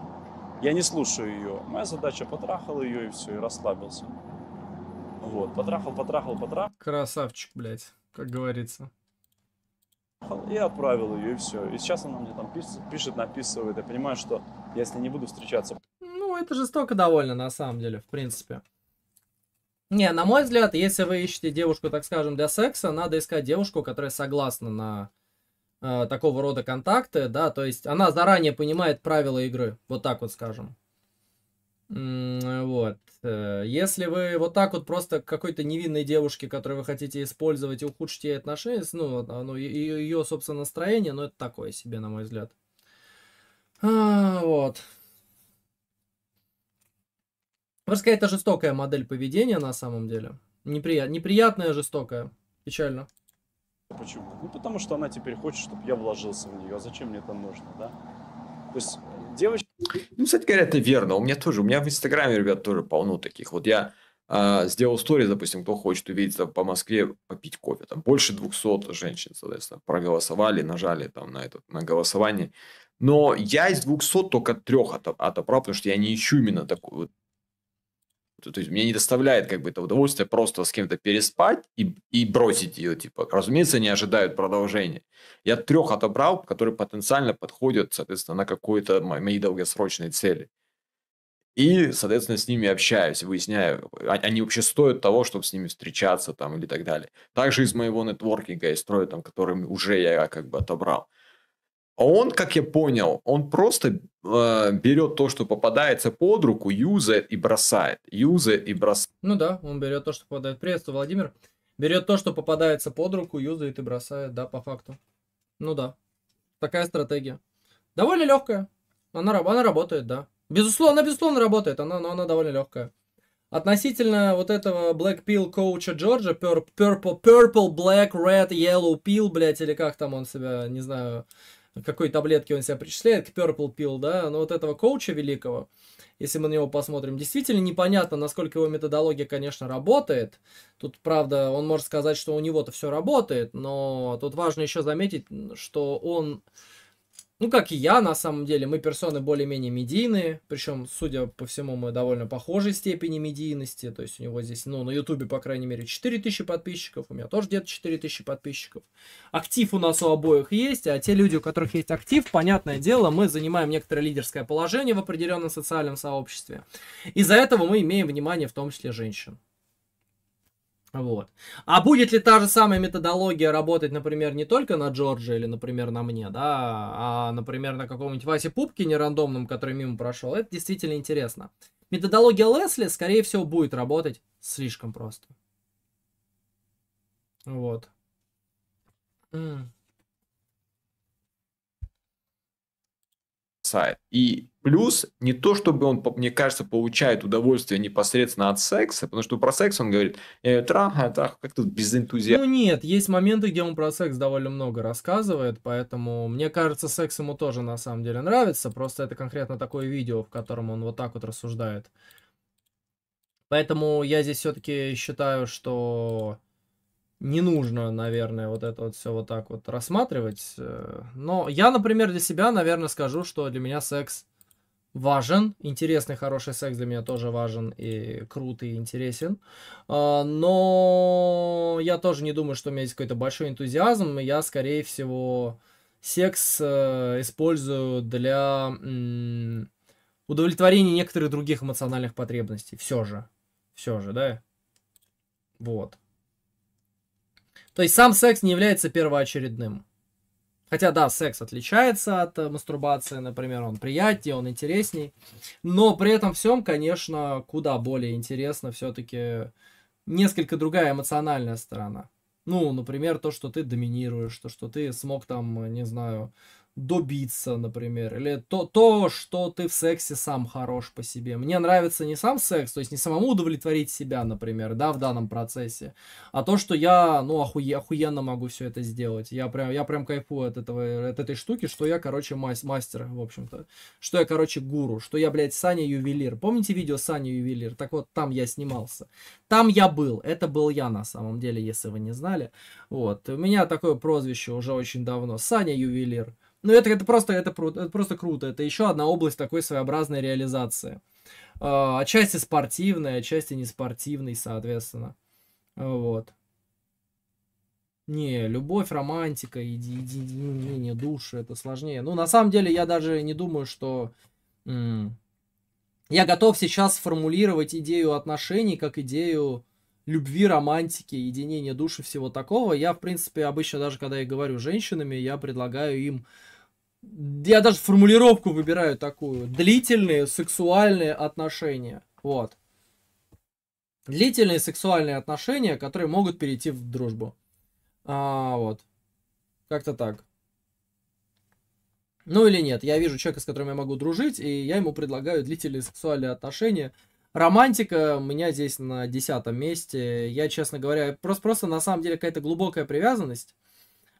Я не слушаю ее. Моя задача потрахал ее и все, и расслабился. Вот, потрахал, потрахал, потрахал. Красавчик, блядь, как говорится. И отправил ее, и все. И сейчас она мне там пишет, пишет, написывает. Я понимаю, что если не буду встречаться ну, это жестоко довольно, на самом деле, в принципе. Не, на мой взгляд, если вы ищете девушку, так скажем, для секса, надо искать девушку, которая согласна на э, такого рода контакты, да, то есть она заранее понимает правила игры, вот так вот скажем. Вот. Э, если вы вот так вот просто какой-то невинной девушке, которую вы хотите использовать, ухудшите ей отношения, ну, оно, ее, ее, собственно, настроение, ну, это такое себе, на мой взгляд. А, вот. Просто какая-то жестокая модель поведения на самом деле. Неприят... Неприятная, жестокая. Печально. Почему? Ну, потому что она теперь хочет, чтобы я вложился в нее. А зачем мне это нужно, да? То есть девочка... Ну, кстати говоря, это верно. У меня тоже, у меня в Инстаграме, ребят, тоже полно таких. Вот я а, сделал сториз, допустим, кто хочет увидеть там, по Москве попить кофе. Там больше 200 женщин, соответственно, проголосовали, нажали там на, этот на голосование. Но я из 200 только трех отобрал, потому что я не ищу именно такую, то есть мне не доставляет как бы это удовольствие просто с кем-то переспать и, и бросить ее. Типа, разумеется, не ожидают продолжения. Я трех отобрал, которые потенциально подходят, соответственно, на какие-то мои долгосрочные цели. И, соответственно, с ними общаюсь, выясняю, а, они вообще стоят того, чтобы с ними встречаться там или так далее. Также из моего нетворкинга и строя, там, который уже я как бы отобрал. А он, как я понял, он просто э, берет то, что попадается под руку, юзает и бросает. Юзает и бросает. Ну да, он берет то, что попадает. Приветствую, Владимир. Берет то, что попадается под руку, юзает и бросает, да, по факту. Ну да. Такая стратегия. Довольно легкая. Она, она работает, да. Безусловно, она безусловно работает, она, но она довольно легкая. Относительно вот этого Black Pill коуча Джорджа, purple, purple, Black, Red, Yellow Pill, блять или как там он себя, не знаю, какой таблетки он себя причисляет, к Purple Pill, да, но вот этого коуча великого, если мы на него посмотрим, действительно непонятно, насколько его методология, конечно, работает. Тут, правда, он может сказать, что у него-то все работает, но тут важно еще заметить, что он ну, как и я, на самом деле, мы персоны более-менее медийные, причем, судя по всему, мы довольно похожей степени медийности, то есть у него здесь, ну, на ютубе, по крайней мере, 4000 подписчиков, у меня тоже где-то 4000 подписчиков. Актив у нас у обоих есть, а те люди, у которых есть актив, понятное дело, мы занимаем некоторое лидерское положение в определенном социальном сообществе. Из-за этого мы имеем внимание в том числе женщин. Вот. А будет ли та же самая методология работать, например, не только на Джорджи или, например, на мне, да, а, например, на каком-нибудь Васе Пупкине рандомном, который мимо прошел, это действительно интересно. Методология Лесли, скорее всего, будет работать слишком просто. Вот. сайт. И плюс не то, чтобы он, мне кажется, получает удовольствие непосредственно от секса, потому что про секс он говорит, я «Э, ее как-то без энтузиазма. Ну нет, есть моменты, где он про секс довольно много рассказывает, поэтому мне кажется, секс ему тоже на самом деле нравится, просто это конкретно такое видео, в котором он вот так вот рассуждает. Поэтому я здесь все-таки считаю, что не нужно, наверное, вот это вот все вот так вот рассматривать. Э, но я, например, для себя, наверное, скажу, что для меня секс важен. Интересный, хороший секс для меня тоже важен и крут, и интересен. А, но я тоже не думаю, что у меня есть какой-то большой энтузиазм. Я, скорее всего, секс э, использую для удовлетворения некоторых других эмоциональных потребностей. Все же. Все же, да? Вот. То есть сам секс не является первоочередным. Хотя, да, секс отличается от э, мастурбации, например, он приятнее, он интересней. Но при этом всем, конечно, куда более интересно все-таки несколько другая эмоциональная сторона. Ну, например, то, что ты доминируешь, то, что ты смог там, не знаю, добиться, например, или то, то, что ты в сексе сам хорош по себе. Мне нравится не сам секс, то есть не самому удовлетворить себя, например, да, в данном процессе, а то, что я, ну, охуе, охуенно могу все это сделать. Я прям, я прям кайфую от этого, от этой штуки, что я, короче, мас мастер, в общем-то. Что я, короче, гуру, что я, блядь, Саня Ювелир. Помните видео Саня Ювелир? Так вот, там я снимался. Там я был, это был я на самом деле, если вы не знали. Вот, у меня такое прозвище уже очень давно, Саня Ювелир. Но ну, это, это, просто, это, это просто круто. Это еще одна область такой своеобразной реализации. Э, отчасти спортивной, отчасти неспортивной, соответственно. Вот. Не, любовь, романтика, единение души, это сложнее. Ну, на самом деле, я даже не думаю, что... Я готов сейчас сформулировать идею отношений как идею любви, романтики, единения души, всего такого. Я, в принципе, обычно даже, когда я говорю с женщинами, я предлагаю им я даже формулировку выбираю такую. Длительные сексуальные отношения. Вот. Длительные сексуальные отношения, которые могут перейти в дружбу. А, вот. Как-то так. Ну или нет, я вижу человека, с которым я могу дружить, и я ему предлагаю длительные сексуальные отношения. Романтика у меня здесь на десятом месте. Я, честно говоря, просто, просто на самом деле какая-то глубокая привязанность.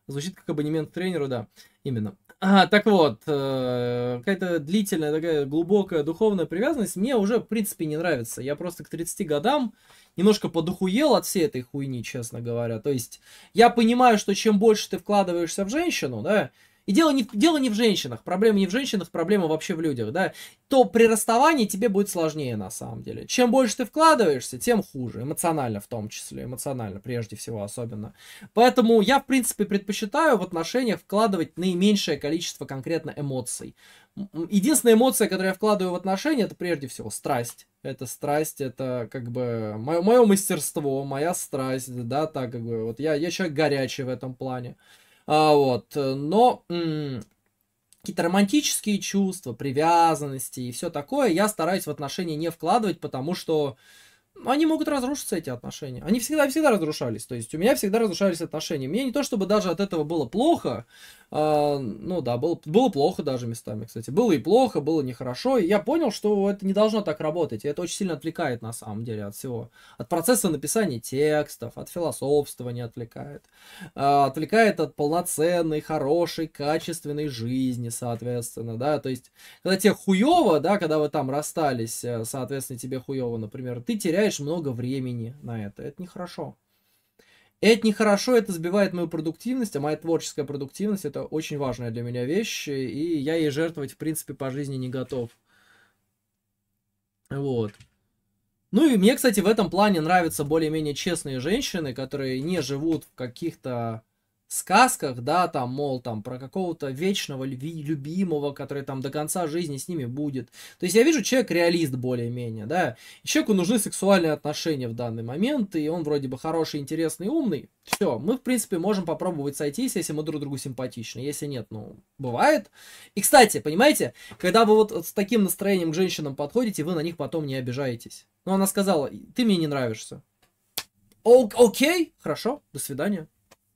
Звучит как абонемент к тренеру, да, именно. А, так вот, э, какая-то длительная такая глубокая духовная привязанность мне уже, в принципе, не нравится. Я просто к 30 годам немножко подухуел от всей этой хуйни, честно говоря. То есть я понимаю, что чем больше ты вкладываешься в женщину, да, и дело не, дело не в женщинах, проблема не в женщинах, проблема вообще в людях, да. То при расставании тебе будет сложнее на самом деле. Чем больше ты вкладываешься, тем хуже, эмоционально в том числе, эмоционально прежде всего особенно. Поэтому я, в принципе, предпочитаю в отношениях вкладывать наименьшее количество конкретно эмоций. Единственная эмоция, которую я вкладываю в отношения, это прежде всего страсть. Это страсть, это как бы мое, мое мастерство, моя страсть, да, так как бы, вот я, я человек горячий в этом плане. А, вот, э, но какие-то романтические чувства, привязанности и все такое я стараюсь в отношения не вкладывать, потому что ну, они могут разрушиться, эти отношения. Они всегда-всегда разрушались. То есть у меня всегда разрушались отношения. Мне не то, чтобы даже от этого было плохо, а, ну да, было, было плохо даже местами, кстати. Было и плохо, было нехорошо. И я понял, что это не должно так работать. И это очень сильно отвлекает на самом деле от всего. От процесса написания текстов, от философства не отвлекает. А, отвлекает от полноценной, хорошей, качественной жизни, соответственно, да. То есть, когда тебе хуево, да, когда вы там расстались, э, соответственно, тебе хуево, например, ты теряешь много времени на это. Это нехорошо. И это нехорошо, это сбивает мою продуктивность, а моя творческая продуктивность это очень важная для меня вещь, и я ей жертвовать, в принципе, по жизни не готов. Вот. Ну и мне, кстати, в этом плане нравятся более-менее честные женщины, которые не живут в каких-то сказках, да, там, мол, там, про какого-то вечного льви, любимого, который там до конца жизни с ними будет. То есть я вижу, человек реалист более-менее, да, человеку нужны сексуальные отношения в данный момент, и он вроде бы хороший, интересный, умный. Все, мы, в принципе, можем попробовать сойтись, если мы друг другу симпатичны, если нет, ну, бывает. И, кстати, понимаете, когда вы вот, с таким настроением к женщинам подходите, вы на них потом не обижаетесь. Ну она сказала, ты мне не нравишься. О- окей, хорошо, до свидания.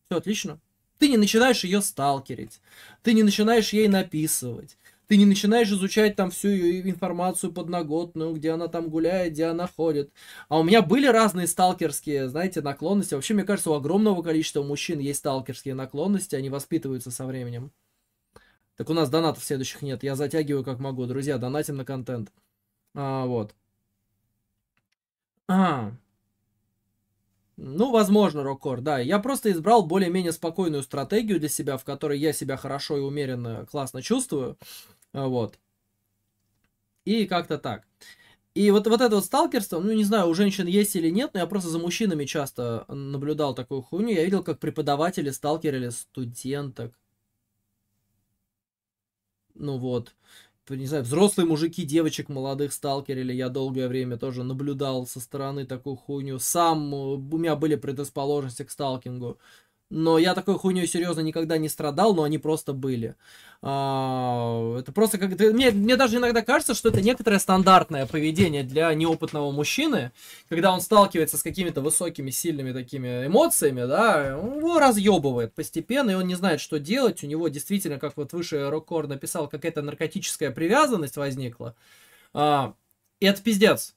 Все отлично. Ты не начинаешь ее сталкерить, ты не начинаешь ей написывать, ты не начинаешь изучать там всю ее информацию подноготную, где она там гуляет, где она ходит. А у меня были разные сталкерские, знаете, наклонности. Вообще, мне кажется, у огромного количества мужчин есть сталкерские наклонности, они воспитываются со временем. Так у нас донатов следующих нет, я затягиваю как могу. Друзья, донатим на контент. А, вот. А, ну, возможно, рокор. да. Я просто избрал более-менее спокойную стратегию для себя, в которой я себя хорошо и умеренно классно чувствую. А, вот. И как-то так. И вот, вот это вот сталкерство, ну, не знаю, у женщин есть или нет, но я просто за мужчинами часто наблюдал такую хуйню. Я видел, как преподаватели сталкерили студенток. Ну вот не знаю, взрослые мужики девочек молодых сталкерили. Я долгое время тоже наблюдал со стороны такую хуйню. Сам э, у меня были предрасположенности к сталкингу но я такой хуйней серьезно никогда не страдал, но они просто были. А, это просто как... Мне, мне даже иногда кажется, что это некоторое стандартное поведение для неопытного мужчины, когда он сталкивается с какими-то высокими, сильными такими эмоциями, да, его разъебывает постепенно, и он не знает, что делать. У него действительно, как вот выше Роккор написал, какая-то наркотическая привязанность возникла. А, и это пиздец.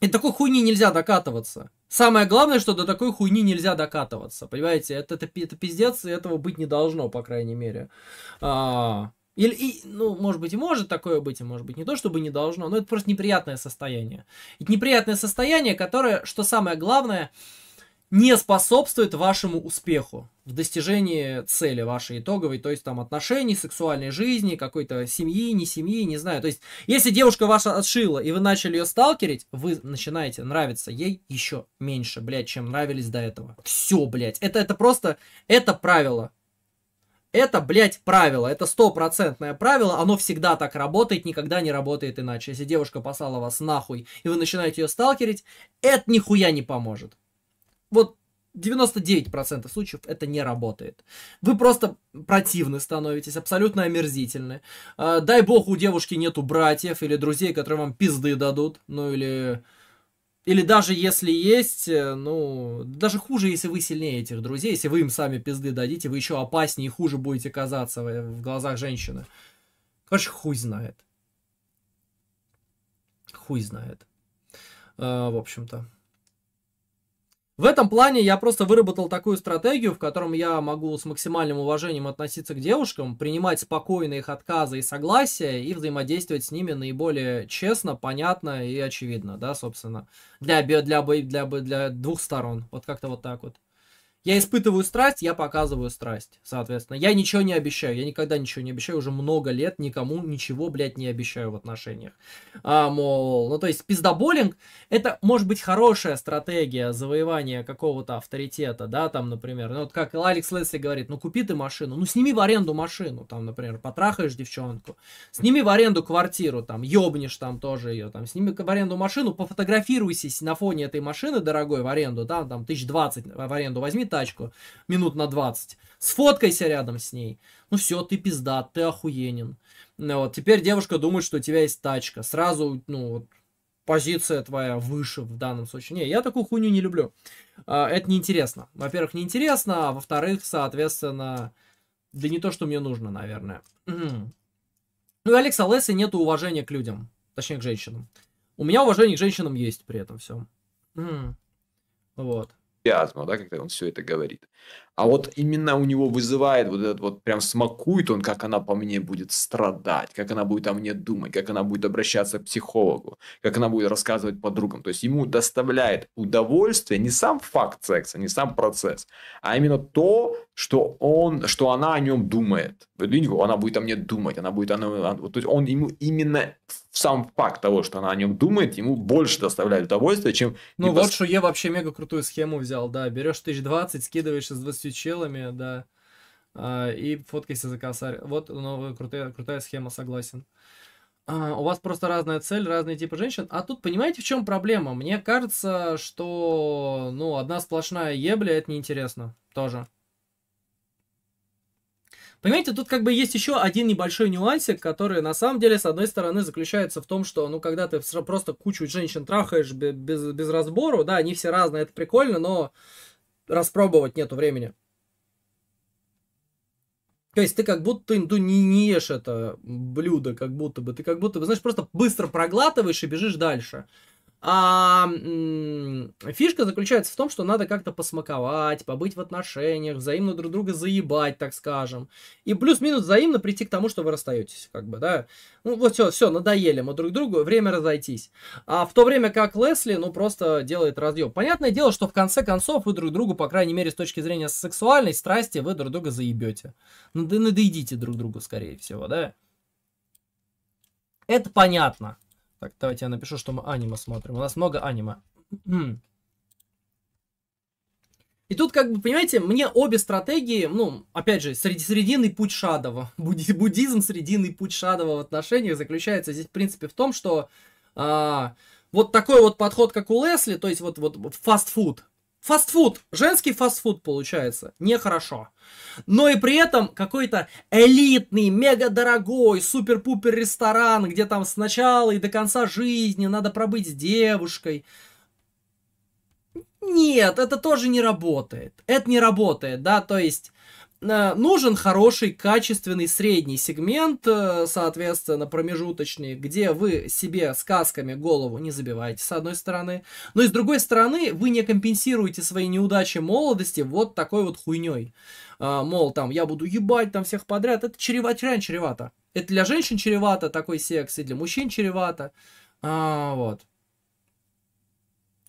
И такой хуйни нельзя докатываться. Самое главное, что до такой хуйни нельзя докатываться. Понимаете, это, это, это пиздец, и этого быть не должно, по крайней мере. А, или, и, ну, может быть, и может такое быть, и может быть не то, чтобы не должно, но это просто неприятное состояние. Это неприятное состояние, которое, что самое главное, э, не способствует вашему успеху в достижении цели вашей итоговой, то есть там отношений, сексуальной жизни, какой-то семьи, не семьи, не знаю. То есть, если девушка ваша отшила, и вы начали ее сталкерить, вы начинаете нравиться ей еще меньше, блядь, чем нравились до этого. Все, блядь. Это, это просто, это правило. Это, блядь, правило. Это стопроцентное правило. Оно всегда так работает, никогда не работает иначе. Если девушка послала вас нахуй, и вы начинаете ее сталкерить, это нихуя не поможет. Вот 99% случаев это не работает. Вы просто противны становитесь, абсолютно омерзительны. А, дай бог, у девушки нету братьев или друзей, которые вам пизды дадут. Ну или... Или даже если есть, э, ну, даже хуже, если вы сильнее этих друзей, если вы им сами пизды дадите, вы еще опаснее и хуже будете казаться в, в глазах женщины. Короче, хуй знает. Хуй знает. Э, в общем-то. В этом плане я просто выработал такую стратегию, в котором я могу с максимальным уважением относиться к девушкам, принимать спокойно их отказы и согласия и взаимодействовать с ними наиболее честно, понятно и очевидно, да, собственно, для, для, для, для двух сторон. Вот как-то вот так вот. Я испытываю страсть, я показываю страсть, соответственно. Я ничего не обещаю, я никогда ничего не обещаю, уже много лет никому ничего, блядь, не обещаю в отношениях. А, мол, ну то есть пиздоболинг, это может быть хорошая стратегия завоевания какого-то авторитета, да, там, например, ну вот как Алекс Лесли говорит, ну купи ты машину, ну сними в аренду машину, там, например, потрахаешь девчонку, сними в аренду квартиру, там, ёбнешь там тоже ее, там, сними в аренду машину, пофотографируйся на фоне этой машины дорогой в аренду, там, там, тысяч двадцать в аренду возьми, тачку минут на 20, сфоткайся рядом с ней. Ну все, ты пизда, ты охуенен. Ну, вот, теперь девушка думает, что у тебя есть тачка. Сразу, ну, вот, позиция твоя выше в данном случае. Не, я такую хуйню не люблю. А, это неинтересно. Во-первых, неинтересно, а во-вторых, соответственно, да не то, что мне нужно, наверное. Ну и Алекса Лесси нет уважения к людям, точнее к женщинам. У меня уважение к женщинам есть при этом все. Вот энтузиазма, да, когда он все это говорит. А вот именно у него вызывает вот этот вот прям смакует он, как она по мне будет страдать, как она будет о мне думать, как она будет обращаться к психологу, как она будет рассказывать подругам. То есть ему доставляет удовольствие не сам факт секса, не сам процесс, а именно то, что он, что она о нем думает. Она будет о мне думать, она будет, она, то есть он ему именно сам факт того, что она о нем думает, ему больше доставляет удовольствие, чем... Ну, непос... вот я вообще мега крутую схему взял, да. Берешь 1020, скидываешься с 20 челами, да, а, и фоткайся за косарь. Вот новая ну, крутая, крутая схема, согласен. А, у вас просто разная цель, разные типы женщин. А тут, понимаете, в чем проблема? Мне кажется, что, ну, одна сплошная ебля, это неинтересно тоже. Понимаете, тут как бы есть еще один небольшой нюансик, который на самом деле, с одной стороны, заключается в том, что, ну, когда ты просто кучу женщин трахаешь без, без, разбору, да, они все разные, это прикольно, но распробовать нету времени. То есть ты как будто ну, не, не ешь это блюдо, как будто бы. Ты как будто бы, знаешь, просто быстро проглатываешь и бежишь дальше. А фишка заключается в том, что надо как-то посмаковать, побыть в отношениях, взаимно друг друга заебать, так скажем. И плюс-минус взаимно прийти к тому, что вы расстаетесь, как бы, да. Ну, вот все, все, надоели мы друг другу, время разойтись. А в то время как Лесли, ну, просто делает разъем. Понятное дело, что в конце концов вы друг другу, по крайней мере, с точки зрения сексуальной страсти, вы друг друга заебете. Надо, надоедите друг другу, скорее всего, да. Это понятно. Так, давайте я напишу, что мы аниме смотрим. У нас много аниме. И тут, как бы, понимаете, мне обе стратегии, ну, опять же, среди, срединный путь Шадова, будди, буддизм, срединный путь Шадова в отношениях заключается здесь, в принципе, в том, что а, вот такой вот подход, как у Лесли, то есть вот, вот фастфуд, Фастфуд, женский фастфуд получается, нехорошо. Но и при этом какой-то элитный, мега дорогой, супер-пупер ресторан, где там сначала и до конца жизни надо пробыть с девушкой. Нет, это тоже не работает. Это не работает, да, то есть нужен хороший, качественный средний сегмент, э, соответственно, промежуточный, где вы себе сказками голову не забиваете, с одной стороны. Но ну и с другой стороны, вы не компенсируете свои неудачи молодости вот такой вот хуйней. А, мол, там, я буду ебать там всех подряд. Это чревато, реально чревато. Это для женщин чревато такой секс, и для мужчин чревато. А, вот.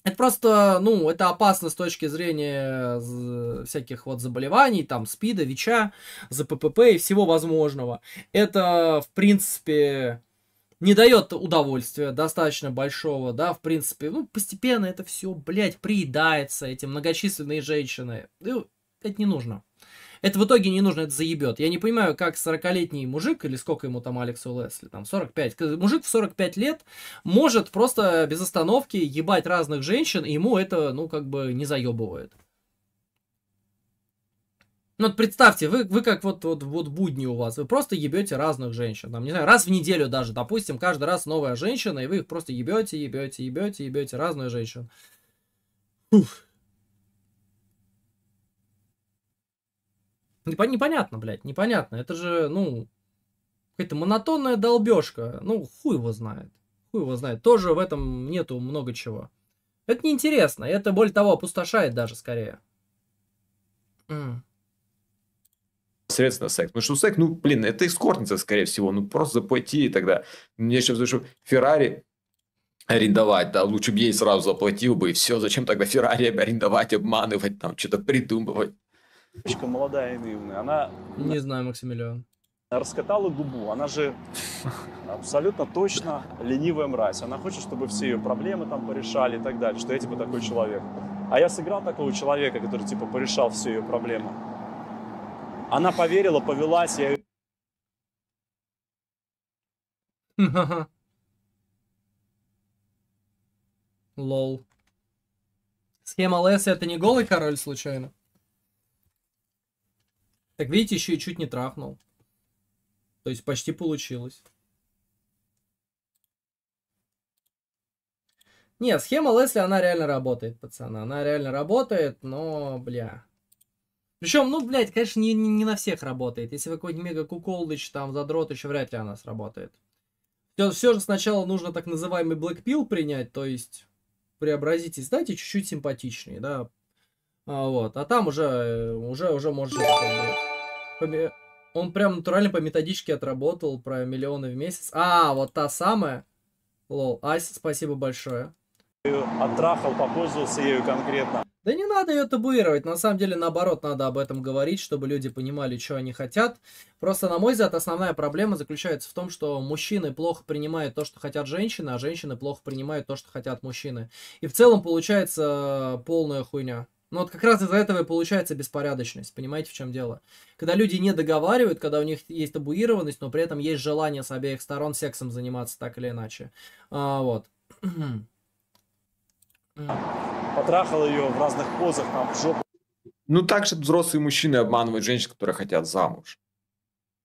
Это просто, ну, это опасно с точки зрения э, всяких вот заболеваний, там, СПИДа, ВИЧа, ЗППП и всего возможного. Это, в принципе, не дает удовольствия достаточно большого, да, в принципе, ну, постепенно это все, блядь, приедается, эти многочисленные женщины. Ну, это не нужно. Это в итоге не нужно, это заебет. Я не понимаю, как 40-летний мужик, или сколько ему там Алексу Лесли, там 45, мужик в 45 лет может просто без остановки ебать разных женщин, и ему это, ну, как бы не заебывает. Ну вот представьте, вы, вы как вот, вот, вот будни у вас, вы просто ебете разных женщин. Там, не знаю, раз в неделю даже, допустим, каждый раз новая женщина, и вы их просто ебете, ебете, ебете, ебете разную женщин. Уф. Непонятно, блядь, непонятно. Это же, ну, какая-то монотонная долбежка. Ну, хуй его знает. Хуй его знает. Тоже в этом нету много чего. Это неинтересно. Это, более того, опустошает даже скорее. Mm. Соответственно, секс. Ну что секс, ну, блин, это эскортница, скорее всего. Ну, просто заплати тогда. Мне сейчас даже Феррари арендовать, да, лучше бы ей сразу заплатил бы, и все, зачем тогда Феррари арендовать, обманывать, там, что-то придумывать. Девочка молодая и наивная, она... Не знаю, Максимилиан. Раскатала губу, она же абсолютно точно ленивая мразь. Она хочет, чтобы все ее проблемы там порешали и так далее, что я типа такой человек. А я сыграл такого человека, который типа порешал все ее проблемы. Она поверила, повелась, я Лол. Схема Леса это не голый король случайно? Так видите, еще и чуть не трахнул. То есть почти получилось. Не, схема Лесли, она реально работает, пацаны. Она реально работает, но, бля. Причем, ну, блядь, конечно, не, не, не на всех работает. Если вы какой-нибудь мега куколдыч, там, задрот, еще вряд ли она сработает. Все, все же сначала нужно так называемый Black Pill принять, то есть преобразитесь, дайте чуть-чуть симпатичнее, да, а, вот. А там уже, э, уже, уже можешь. Он прям натурально по методичке отработал про миллионы в месяц. А, вот та самая. Лол. Ася, спасибо большое. Оттрахал, попользовался ею конкретно. Да не надо ее табуировать. На самом деле, наоборот, надо об этом говорить, чтобы люди понимали, что они хотят. Просто, на мой взгляд, основная проблема заключается в том, что мужчины плохо принимают то, что хотят женщины, а женщины плохо принимают то, что хотят мужчины. И в целом получается э, полная хуйня. Но ну, вот как раз из-за этого и получается беспорядочность, понимаете, в чем дело? Когда люди не договаривают, когда у них есть табуированность, но при этом есть желание с обеих сторон сексом заниматься так или иначе. А, вот. Потрахал ее в разных позах, там, в жопу. Ну, так же взрослые мужчины обманывают женщин, которые хотят замуж.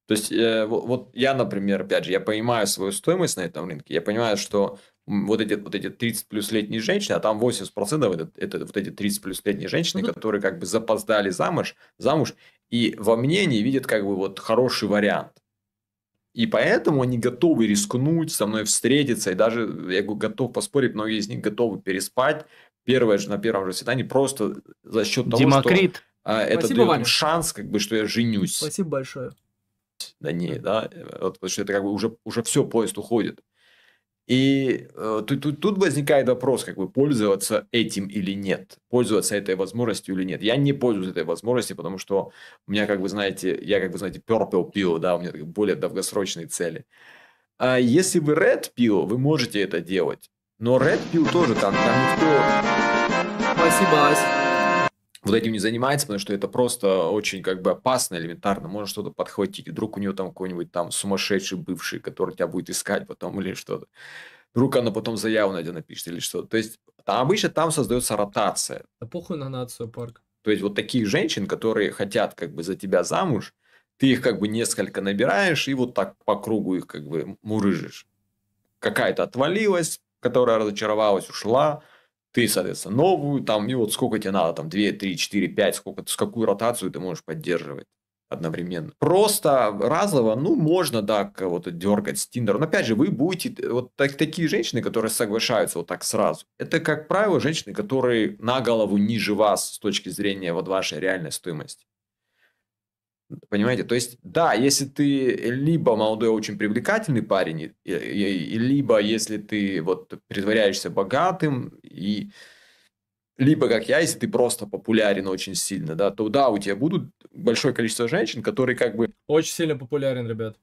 То есть, э, вот, вот я, например, опять же, я понимаю свою стоимость на этом рынке. Я понимаю, что вот эти, вот эти 30 плюс летние женщины, а там 80% это, это вот эти 30 плюс летние женщины, mm-hmm. которые как бы запоздали замуж, замуж, и во мне не видят как бы вот хороший вариант. И поэтому они готовы рискнуть, со мной встретиться, и даже, я говорю, готов поспорить, многие из них готовы переспать, первое же на первом же свидании, просто за счет того, Демокрит. что а, это Спасибо, дает э, Ваня. шанс, как бы, что я женюсь. Спасибо большое. Да не, да, э, вот, потому что это как бы уже, уже все, поезд уходит. И э, тут, тут, тут возникает вопрос, как бы пользоваться этим или нет, пользоваться этой возможностью или нет. Я не пользуюсь этой возможностью, потому что у меня, как вы знаете, я, как вы знаете, purple pill, да, у меня более долгосрочные цели. А если вы red pill, вы можете это делать, но red pill тоже там, там никто... Спасибо, Ася вот этим не занимается, потому что это просто очень как бы опасно, элементарно, можно что-то подхватить. Вдруг у нее там какой-нибудь там сумасшедший бывший, который тебя будет искать потом или что-то. Вдруг она потом заяву на тебя напишет или что-то. То есть там, обычно там создается ротация. Да похуй на нацию, парк. То есть вот таких женщин, которые хотят как бы за тебя замуж, ты их как бы несколько набираешь и вот так по кругу их как бы мурыжишь. Какая-то отвалилась, которая разочаровалась, ушла – ты, соответственно, новую, там, и вот сколько тебе надо, там, 2, 3, 4, 5, сколько, с какую ротацию ты можешь поддерживать одновременно. Просто разово, ну, можно, да, кого-то дергать с Тиндера. Но, опять же, вы будете... Э, вот так, такие женщины, которые соглашаются вот так сразу, это, как правило, женщины, которые на голову ниже вас с точки зрения вот вашей реальной стоимости. Понимаете? То есть, да, если ты либо молодой, очень привлекательный парень, и либо если ты вот притворяешься богатым, и либо, как я, если ты просто популярен очень сильно, да, то да, у тебя будут большое количество женщин, которые как бы... Очень сильно популярен, ребят.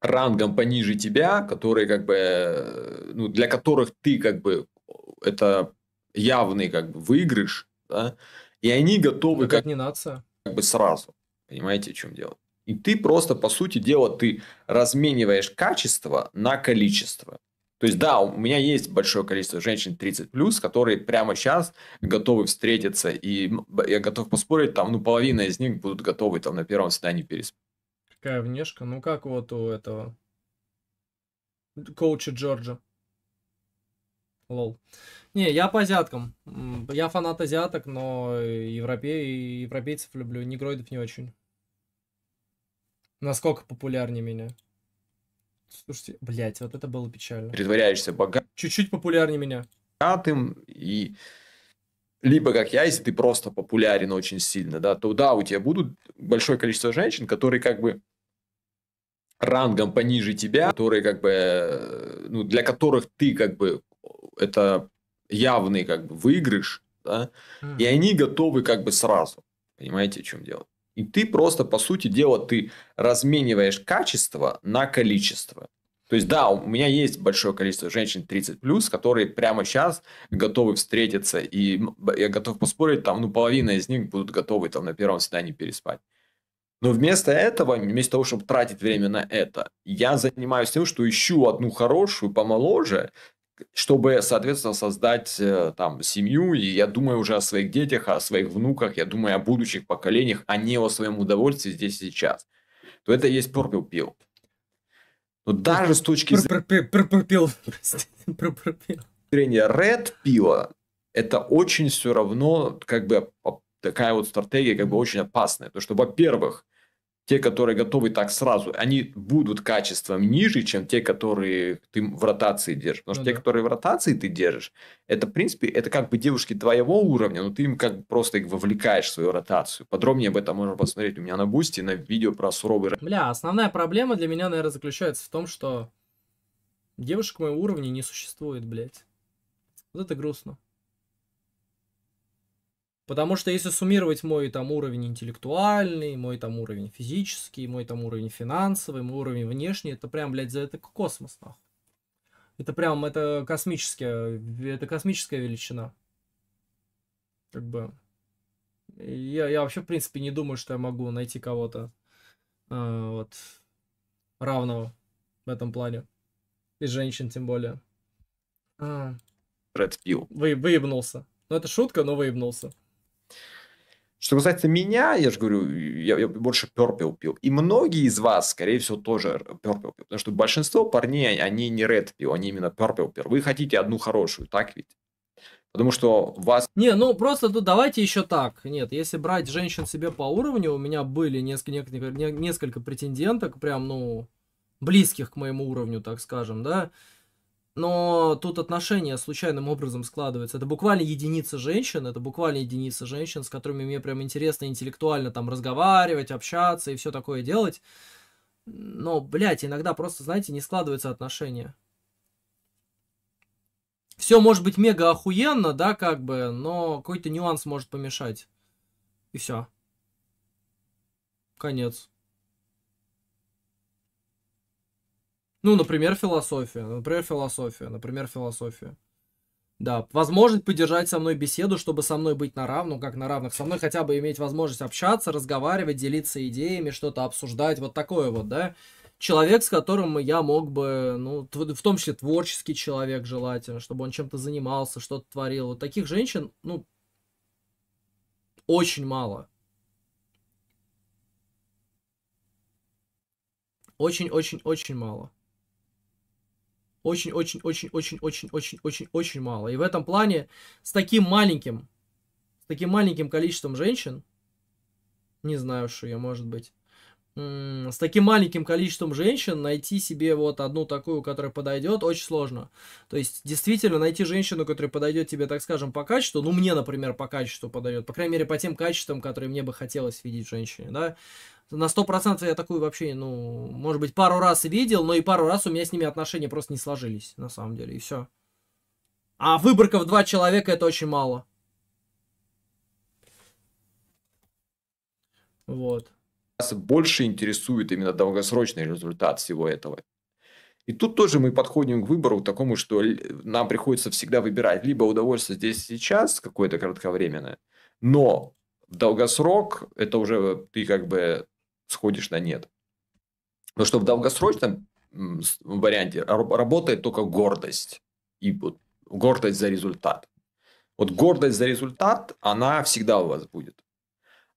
Рангом пониже тебя, которые как бы... Э, ну, для которых ты как бы... Э, это явный как бы выигрыш, да, и они готовы... Ну, как, не нация. Как бы сразу. Понимаете, в чем дело? И ты просто, по сути дела, ты размениваешь качество на количество. То есть, да, у меня есть большое количество женщин 30 плюс, которые прямо сейчас готовы встретиться, и ну, я готов поспорить, там, ну, половина из них будут готовы там на первом свидании переспать. Какая внешка? Ну, как вот у этого коуча Джорджа. Лол. Не, я по азиаткам. Я фанат азиаток, но европе... европейцев люблю. Негроидов не очень. Насколько популярнее меня. Слушайте, блять, вот это было печально. Притворяешься богатым. Чуть-чуть популярнее меня. Богатым и... Либо, как я, если ты просто популярен очень сильно, да, то да, у тебя будут большое количество женщин, которые как бы рангом пониже тебя, которые как бы, э, ну, для которых ты как бы это явный как бы выигрыш, да, mm-hmm. и они готовы как бы сразу. Понимаете, в чем дело? И ты просто, по сути дела, ты размениваешь качество на количество. То есть, да, у меня есть большое количество женщин 30 плюс, которые прямо сейчас готовы встретиться, и я готов поспорить, там, ну, половина из них будут готовы там на первом свидании переспать. Но вместо этого, вместо того, чтобы тратить время на это, я занимаюсь тем, что ищу одну хорошую, помоложе, чтобы, соответственно, создать э, там семью, и я думаю уже о своих детях, о своих внуках, я думаю о будущих поколениях, а не о своем удовольствии здесь и сейчас, то это и есть purple pill. Но даже с точки зрения red pill, это очень все равно как бы такая вот стратегия как бы очень опасная. то что, во-первых, те, которые готовы так сразу, они будут качеством ниже, чем те, которые ты в ротации держишь. Потому что ну да. те, которые в ротации ты держишь, это, в принципе, это как бы девушки твоего уровня, но ты им как бы просто их вовлекаешь в свою ротацию. Подробнее об этом можно посмотреть у меня на Бусти, на видео про суровый... Бля, основная проблема для меня, наверное, заключается в том, что девушек моего уровня не существует, блядь. Вот это грустно. Потому что если суммировать мой там уровень интеллектуальный, мой там уровень физический, мой там уровень финансовый, мой уровень внешний, это прям, блядь, за это космос, нахуй. Это прям, это космическая, это космическая величина. Как бы... Я, я вообще, в принципе, не думаю, что я могу найти кого-то э, вот, равного в этом плане. И женщин, тем более. А. Red Вы, выебнулся. Ну, это шутка, но выебнулся. Что касается меня, я же говорю, я, я больше перпел пил. И многие из вас, скорее всего, тоже перпел пил. Потому что большинство парней, они не ред пил, они именно перпел пил. Вы хотите одну хорошую, так ведь? Потому что вас... Не, ну просто тут давайте еще так. Нет, если брать женщин себе по уровню, у меня были несколько, несколько претенденток, прям, ну, близких к моему уровню, так скажем, да но тут отношения случайным образом складываются. Это буквально единица женщин, это буквально единица женщин, с которыми мне прям интересно интеллектуально там разговаривать, общаться и все такое делать. Но, блядь, иногда просто, знаете, не складываются отношения. Все может быть мега охуенно, да, как бы, но какой-то нюанс может помешать. И все. Конец. Ну, например, философия. Например, философия. Например, философия. Да, возможность поддержать со мной беседу, чтобы со мной быть на равном, как на равных. Со мной хотя бы иметь возможность общаться, разговаривать, делиться идеями, что-то обсуждать. Вот такое вот, да. Человек, с которым я мог бы, ну, в том числе творческий человек желательно, чтобы он чем-то занимался, что-то творил. Вот таких женщин, ну, очень мало. Очень-очень-очень мало. Очень-очень-очень-очень-очень-очень-очень-очень мало. И в этом плане с таким маленьким, с таким маленьким количеством женщин, не знаю, что я, может быть, с таким маленьким количеством женщин найти себе вот одну такую, которая подойдет, очень сложно. То есть, действительно, найти женщину, которая подойдет тебе, так скажем, по качеству, ну, мне, например, по качеству подойдет, по крайней мере, по тем качествам, которые мне бы хотелось видеть в женщине, да, на 100% я такую вообще, ну, может быть, пару раз видел, но и пару раз у меня с ними отношения просто не сложились, на самом деле, и все. А выборка в два человека это очень мало. Вот. больше интересует именно долгосрочный результат всего этого. И тут тоже мы подходим к выбору такому, что нам приходится всегда выбирать либо удовольствие здесь сейчас, какое-то кратковременное, но долгосрок, это уже ты как бы сходишь на нет. Но что в долгосрочном варианте работает только гордость. И вот гордость за результат. Вот гордость за результат, она всегда у вас будет.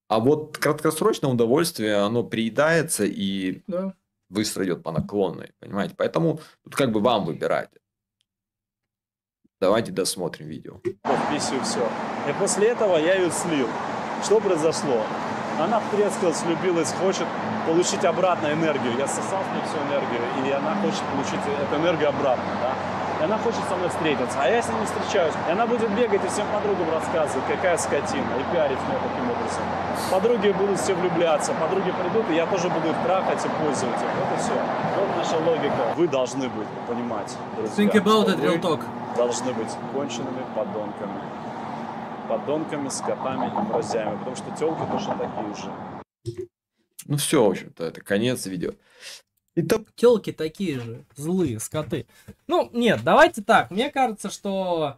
А вот краткосрочное удовольствие, оно приедается и да. быстро идет по наклонной, понимаете? Поэтому тут как бы вам выбирать. Давайте досмотрим видео. Вписью все. И после этого я ее слил. Что произошло? Она втрескалась, влюбилась, хочет получить обратно энергию. Я сосал с ней всю энергию, и она хочет получить эту энергию обратно. Да? И она хочет со мной встретиться, а я с ней не встречаюсь. И она будет бегать и всем подругам рассказывать, какая скотина, и пиарить меня таким образом. Подруги будут все влюбляться, подруги придут, и я тоже буду их трахать и пользоваться. их. Вот и все. Вот наша логика. Вы должны быть, понимать, друзья, Think about it, real talk. должны быть конченными подонками подонками, скотами и мразями, потому что телки точно такие же. Ну все, в общем-то, это конец видео. Итак... Телки такие же, злые скоты. Ну, нет, давайте так. Мне кажется, что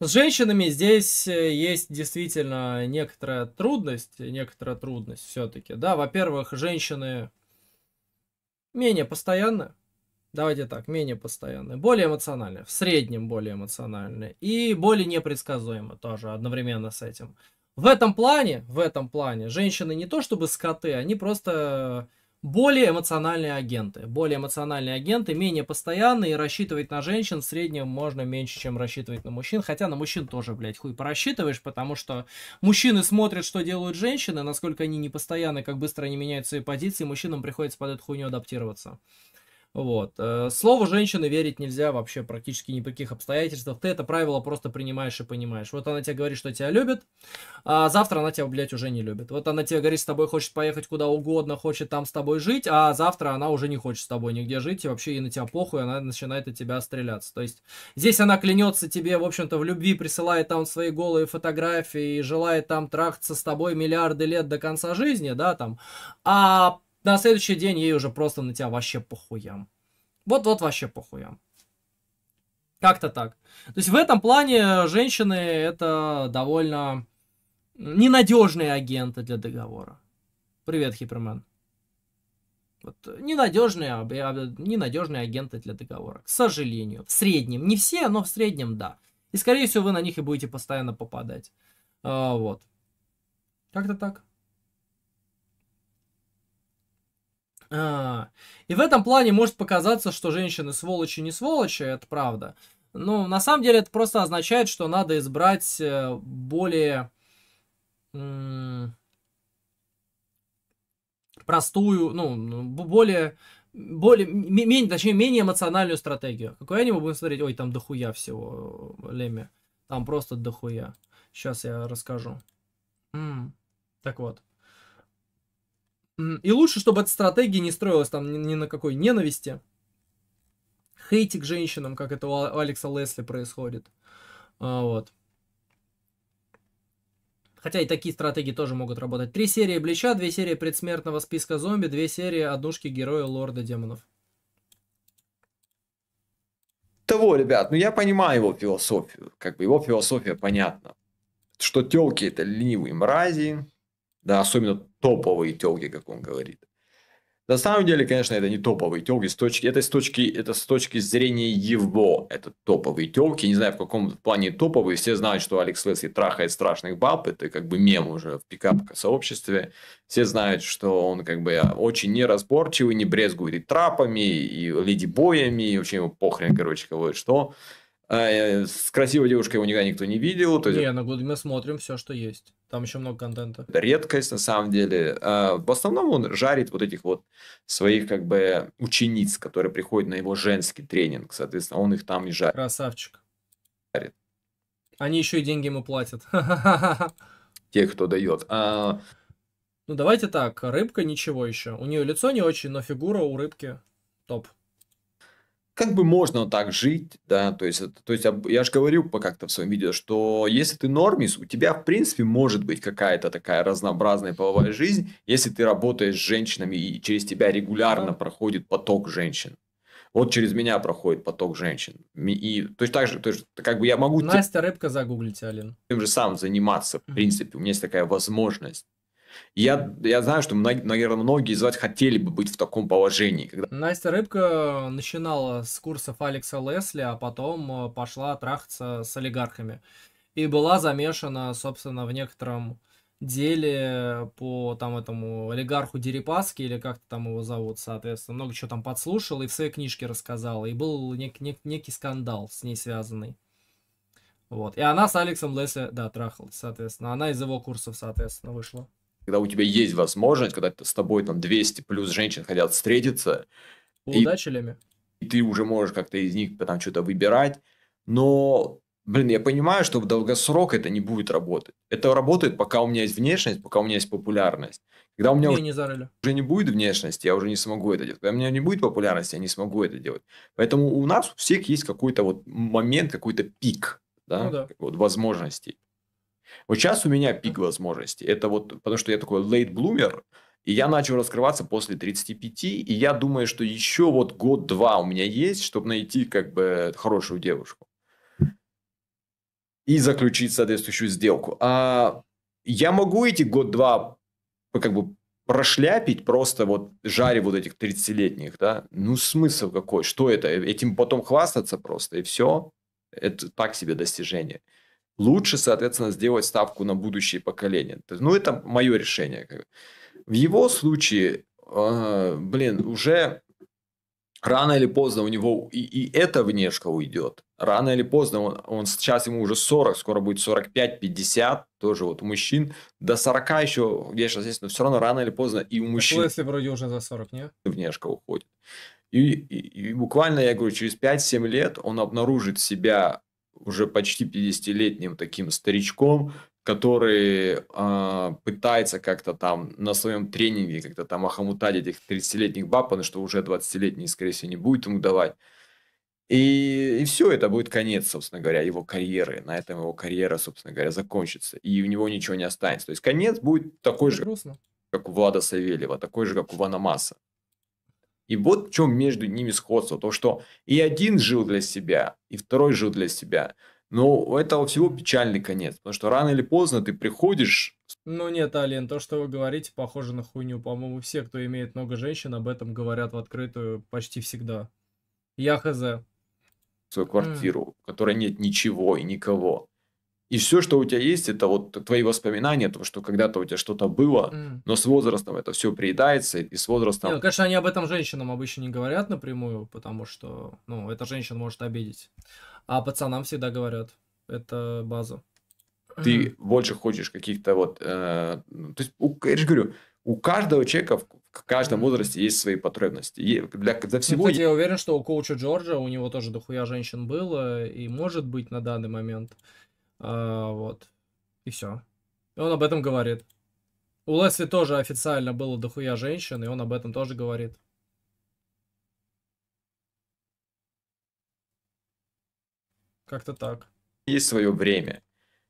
с женщинами здесь э, есть действительно некоторая трудность, некоторая трудность все-таки. Да, во-первых, женщины менее постоянно давайте так, менее постоянные, более эмоциональные, в среднем более эмоциональные и более непредсказуемые тоже одновременно с этим. В этом плане, в этом плане, женщины не то чтобы скоты, они просто более эмоциональные агенты. Более эмоциональные агенты, менее постоянные, и рассчитывать на женщин в среднем можно меньше, чем рассчитывать на мужчин. Хотя на мужчин тоже, блядь, хуй порассчитываешь, потому что мужчины смотрят, что делают женщины, насколько они непостоянны, как быстро они меняют свои позиции, мужчинам приходится под эту хуйню адаптироваться. Вот. Э, слово женщины верить нельзя вообще практически ни при каких обстоятельствах. Ты это правило просто принимаешь и понимаешь. Вот она тебе говорит, что тебя любит, а завтра она тебя, блядь, уже не любит. Вот она тебе говорит, с тобой хочет поехать куда угодно, хочет там с тобой жить, а завтра она уже не хочет с тобой нигде жить, и вообще ей на тебя похуй, она начинает от тебя стреляться. То есть здесь она клянется тебе, в общем-то, в любви, присылает там свои голые фотографии, и желает там трахаться с тобой миллиарды лет до конца жизни, да, там. А на следующий день ей уже просто на тебя вообще похуям. Вот-вот вообще похуям. Как-то так. То есть в этом плане женщины это довольно ненадежные агенты для договора. Привет, Хипермен. Вот, ненадежные, э, ненадежные э, агенты для договора. К сожалению. В среднем. Не все, но в среднем да. И скорее всего вы на них и будете постоянно попадать. А, вот. Как-то так. А, и в этом плане может показаться, что женщины сволочи не сволочи, это правда. Но на самом деле это просто означает, что надо избрать э, более простую, ну, ну более, более, менее, точнее, менее эмоциональную стратегию. Какое аниме будем смотреть? Ой, там дохуя всего, Леми. Там просто дохуя. Сейчас я расскажу. М -м. Так вот. И лучше, чтобы эта стратегия не строилась там ни, на какой ненависти. Хейте к женщинам, как это а, у Алекса Лесли происходит. А, вот. Хотя и такие стратегии тоже могут работать. Три серии Блича, две серии предсмертного списка зомби, две серии однушки героя лорда демонов. Того, ребят, ну я понимаю его философию. Как бы его философия понятна. Что телки это ленивые мрази, да, особенно топовые телки, как он говорит. На самом деле, конечно, это не топовые телки, с точки, это, с точки, это с точки зрения его, это топовые телки, не знаю, в каком плане топовые, все знают, что Алекс Лесли трахает страшных баб, это как бы мем уже в пикап-сообществе, все знают, что он как бы очень неразборчивый, не брезгует и трапами, и леди боями, и вообще ему похрен, короче, кого и что, а э, с красивой девушкой его никогда никто не видел. То есть... Не, на ну, мы смотрим все, что есть. Там еще много контента. редкость, на самом деле. А, в основном он жарит вот этих вот своих как бы учениц, которые приходят на его женский тренинг. Соответственно, он их там и жарит. Красавчик. Жарит. Они еще и деньги ему платят. Те, кто дает. А... Ну, давайте так. Рыбка ничего еще. У нее лицо не очень, но фигура у рыбки топ как бы можно так жить, да, то есть, то есть я же говорил по как-то в своем видео, что если ты нормис, у тебя, в принципе, может быть какая-то такая разнообразная половая жизнь, если ты работаешь с женщинами и через тебя регулярно проходит поток женщин. Вот через меня проходит поток женщин. И, то есть так же, то есть, как бы я могу... Настя тем, Рыбка загуглите, Алин. Тем же самым заниматься, в принципе, у меня есть такая возможность. Я, я знаю, что, наверное, многие из вас хотели бы быть в таком положении. Когда... Настя Рыбка начинала с курсов Алекса Лесли, а потом э, пошла трахаться с олигархами. И была замешана, собственно, в некотором деле по там этому олигарху Дерипаски, или как то там его зовут, соответственно, много чего там подслушал и в своей книжке рассказала. И был нек- нек- некий скандал с ней связанный. Вот. И она с Алексом Лесли, да, трахалась, соответственно. Она из его курсов, соответственно, вышла когда у тебя есть возможность, когда с тобой там 200 плюс женщин хотят встретиться. Удачелями. И, и ты уже можешь как-то из них там что-то выбирать. Но, блин, я понимаю, что в долгосрок это не будет работать. Это работает, пока у меня есть внешность, пока у меня есть популярность. Когда у меня уже не, уже не будет внешности, я уже не смогу это делать. Когда у меня не будет популярности, я не смогу это делать. Поэтому у нас у всех есть какой-то вот момент, какой-то пик да, ну, да. Вот, возможностей. Вот сейчас у меня пик возможностей. Это вот потому, что я такой late bloomer, и я начал раскрываться после 35, и я думаю, что еще вот год-два у меня есть, чтобы найти как бы хорошую девушку и заключить соответствующую сделку. А я могу эти год-два как бы прошляпить просто вот жаре вот этих 30-летних, да? Ну, смысл какой? Что это? Этим потом хвастаться просто, и все? Это так себе достижение лучше, соответственно, сделать ставку на будущее поколение. ну, это мое решение. В его случае, а, блин, уже рано или поздно у него и, и эта внешка уйдет. Рано или поздно, он, он сейчас ему уже 40, скоро будет 45-50, тоже вот у мужчин. До 40 еще вечно здесь, но все равно рано или поздно и у мужчин. Так, если вроде уже за 40, нет? Внешка уходит. И, и, и буквально, я говорю, через 5-7 лет он обнаружит себя уже почти 50-летним таким старичком, который э, пытается как-то там на своем тренинге как-то там охомутать этих 30-летних баб, потому что уже 20-летний, скорее всего, не будет ему давать. И, и все, это будет конец, собственно говоря, его карьеры. На этом его карьера, собственно говоря, закончится. И у него ничего не останется. То есть конец будет такой же, Грустно. как у Влада Савельева, такой же, как у Вана Масса. И вот в чем между ними сходство. То, что и один жил для себя, и второй жил для себя. Но у этого всего печальный конец. Потому что рано или поздно ты приходишь... Ну нет, Ален, то, что вы говорите, похоже на хуйню. По-моему, все, кто имеет много женщин, об этом говорят в открытую почти всегда. Я хз. Свою квартиру, mm. в которой нет ничего и никого. И все, что у тебя есть, это вот твои воспоминания, то, что когда-то у тебя что-то было, mm. но с возрастом это все приедается, и с возрастом... Нет, ну, конечно, они об этом женщинам обычно не говорят напрямую, потому что, ну, эта женщина может обидеть. А пацанам всегда говорят. Это база. Ты mm. больше хочешь каких-то вот... Э, ну, то есть, у, я же говорю, у каждого человека в каждом возрасте есть свои потребности. для, для ну, всего... Ну, кстати, я уверен, что у коуча Джорджа, у него тоже дохуя женщин было, и может быть на данный момент. А, вот. И все. И он об этом говорит. У Лесли тоже официально было дохуя женщин, и он об этом тоже говорит. Как-то так. Есть свое время.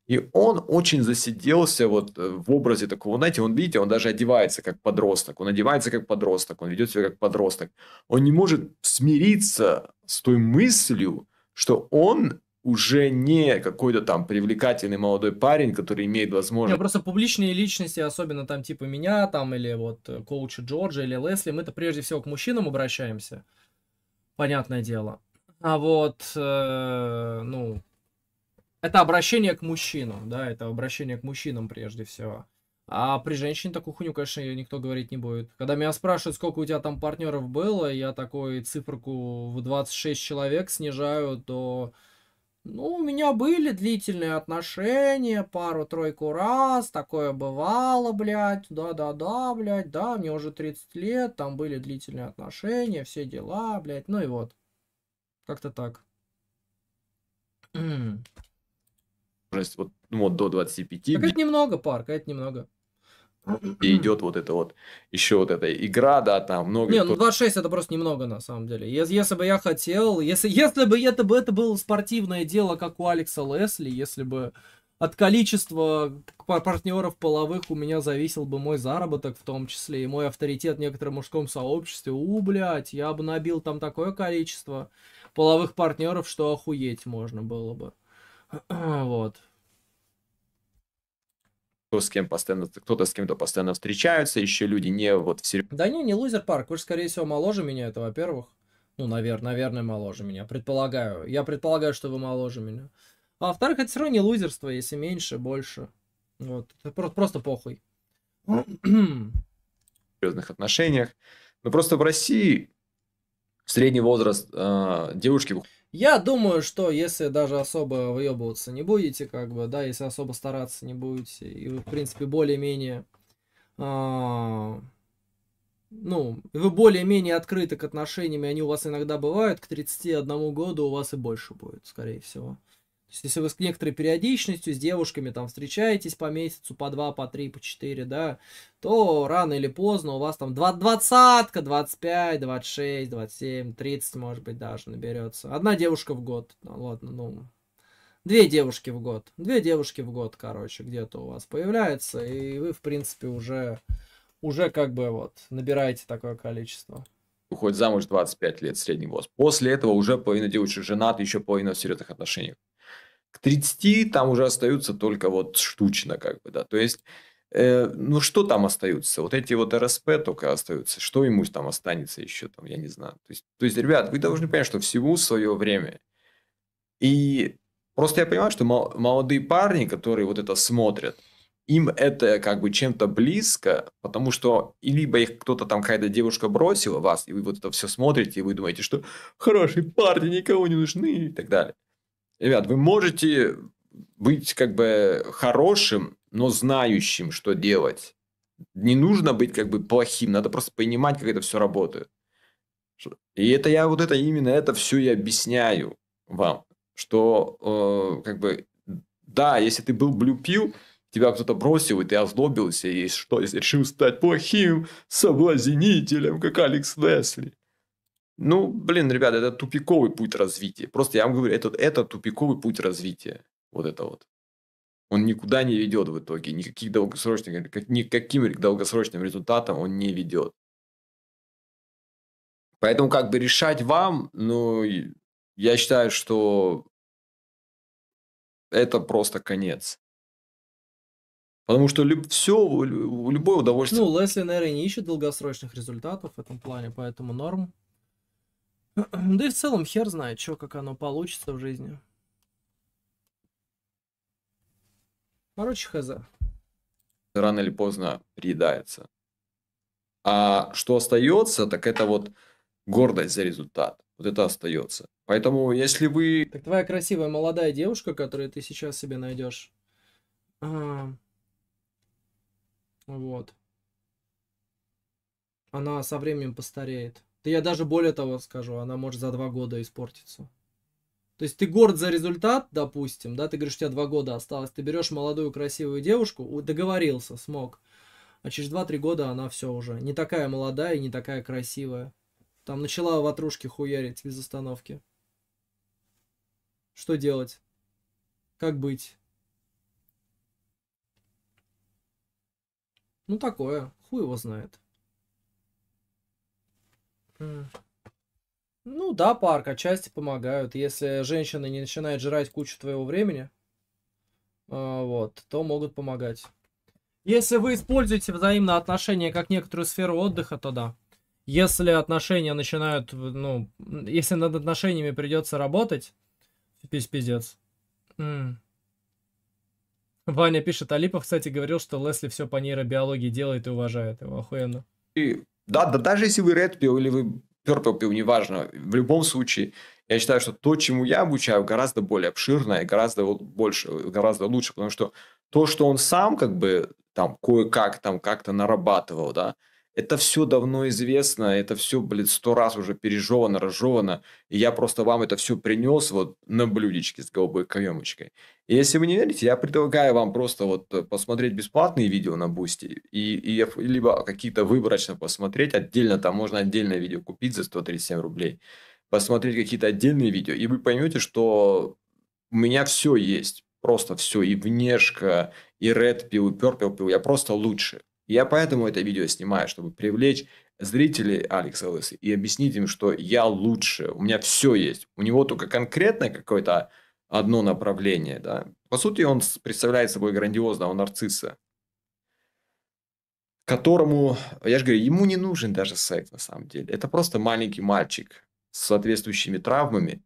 И он очень засиделся вот э, в образе такого, знаете, он, видите, он даже одевается как подросток, он одевается как подросток, он ведет себя как подросток. Он не может смириться с той мыслью, что он уже не какой-то там привлекательный молодой парень, который имеет возможность... Я просто публичные личности, особенно там типа меня, там или вот э, коуча Джорджа или Лесли, мы-то прежде всего к мужчинам обращаемся, понятное дело. А вот, э, ну, это обращение к мужчинам, да, это обращение к мужчинам прежде всего. А при женщине такую хуйню, конечно, никто говорить не будет. Когда меня спрашивают, сколько у тебя там партнеров было, я такой циферку в 26 человек снижаю до ну, у меня были длительные отношения, пару-тройку раз, такое бывало, блядь, да-да-да, блядь, да, мне уже 30 лет, там были длительные отношения, все дела, блядь, ну и вот. Как-то так. вот, ну, вот до 25. Так это немного, парк, это немного. И идет вот это вот, еще вот эта игра, да, там много... Не, ну 26 это просто немного на самом деле. Если, если бы я хотел, если, если бы это, бы это было спортивное дело, как у Алекса Лесли, если бы от количества партнеров половых у меня зависел бы мой заработок в том числе и мой авторитет в некотором мужском сообществе. У, блядь, я бы набил там такое количество половых партнеров, что охуеть можно было бы. вот кто с кем постоянно, кто-то с кем-то постоянно встречаются, еще люди не вот все. Да не, не лузер парк, вы же, скорее всего, моложе меня, это во-первых. Ну, навер, наверное, моложе меня, предполагаю. Я предполагаю, что вы моложе меня. А во-вторых, это все равно не лузерство, если меньше, больше. Вот, это просто, просто похуй. В серьезных отношениях. Но ну, просто в России средний возраст э, девушки я думаю, что если даже особо выебываться не будете, как бы, да, если особо стараться не будете, и вы, в принципе, более-менее, э, ну, вы более-менее открыты к отношениям, и они у вас иногда бывают, к 31 году у вас и больше будет, скорее всего. То есть, если вы с некоторой периодичностью, с девушками там встречаетесь по месяцу, по два, по три, по четыре, да, то рано или поздно у вас там двадцатка, двадцать пять, двадцать шесть, двадцать семь, тридцать, может быть, даже наберется. Одна девушка в год, ну, ладно, ну, две девушки в год, две девушки в год, короче, где-то у вас появляется, и вы, в принципе, уже, уже как бы вот набираете такое количество уходит замуж 25 лет, средний возраст. После этого уже половина девушек женат, еще половина в серьезных отношениях. К 30 там уже остаются только вот штучно, как бы, да. То есть, э, ну, что там остаются? Вот эти вот РСП только остаются. Что ему там останется еще, там, я не знаю. То есть, то есть ребят, вы должны понять, что всему свое время. И просто я понимаю, что молодые парни, которые вот это смотрят, им это как бы чем-то близко, потому что либо их кто-то там, какая-то девушка бросила вас, и вы вот это все смотрите, и вы думаете, что хорошие парни никого не нужны и так далее ребят, вы можете быть как бы хорошим, но знающим, что делать. Не нужно быть как бы плохим, надо просто понимать, как это все работает. И это я вот это именно это все и объясняю вам, что э, как бы да, если ты был блюпил, тебя кто-то бросил, и ты озлобился, и что, если решил стать плохим соблазнителем, как Алекс Лесли. Ну, блин, ребят, это тупиковый путь развития. Просто я вам говорю, это, это тупиковый путь развития. Вот это вот. Он никуда не ведет в итоге. Никаких долгосрочных, никаким долгосрочным результатом он не ведет. Поэтому как бы решать вам, ну, я считаю, что это просто конец. Потому что люб, все, любое удовольствие... Ну, Лесли, наверное, не ищет долгосрочных результатов в этом плане, поэтому норм. Да и в целом хер знает, что, как оно получится в жизни. Короче, хз. Рано или поздно приедается. А что остается, так это вот гордость за результат. Вот это остается. Поэтому, если вы... Так твоя красивая молодая девушка, которую ты сейчас себе найдешь. А... Вот. Она со временем постареет. Да я даже более того скажу, она может за два года испортиться. То есть ты горд за результат, допустим, да, ты говоришь, у тебя два года осталось, ты берешь молодую красивую девушку, договорился, смог, а через 2-3 года она все уже не такая молодая и не такая красивая. Там начала ватрушки хуярить без остановки. Что делать? Как быть? Ну такое, хуй его знает. Ну да, парк, отчасти помогают. Если женщина не начинает жрать кучу твоего времени, а, вот, то могут помогать. Если вы используете взаимные отношения как некоторую сферу отдыха, то да. Если отношения начинают, ну, если над отношениями придется работать, пиздец. Ваня пишет, Алипов, кстати, говорил, что Лесли все по нейробиологии делает и уважает его, охуенно. И да, да, даже если вы Red Pill или вы Purple Pill, неважно, в любом случае, я считаю, что то, чему я обучаю, гораздо более обширное, гораздо больше, гораздо лучше, потому что то, что он сам как бы там кое-как там как-то нарабатывал, да, это все давно известно, это все, блин, сто раз уже пережевано, разжевано. И я просто вам это все принес вот на блюдечке с голубой каемочкой. И если вы не верите, я предлагаю вам просто вот э, посмотреть бесплатные видео на Бусти, и, и либо какие-то выборочно посмотреть отдельно, там можно отдельное видео купить за 137 рублей, посмотреть какие-то отдельные видео, и вы поймете, что у меня все есть, просто все, и внешка, и red pill, и purple pill, я просто лучше. Я поэтому это видео снимаю, чтобы привлечь зрителей Алекса Лысы и объяснить им, что я лучше, у меня все есть. У него только конкретное какое-то одно направление. Да? По сути, он представляет собой грандиозного нарцисса, которому, я же говорю, ему не нужен даже секс на самом деле. Это просто маленький мальчик с соответствующими травмами,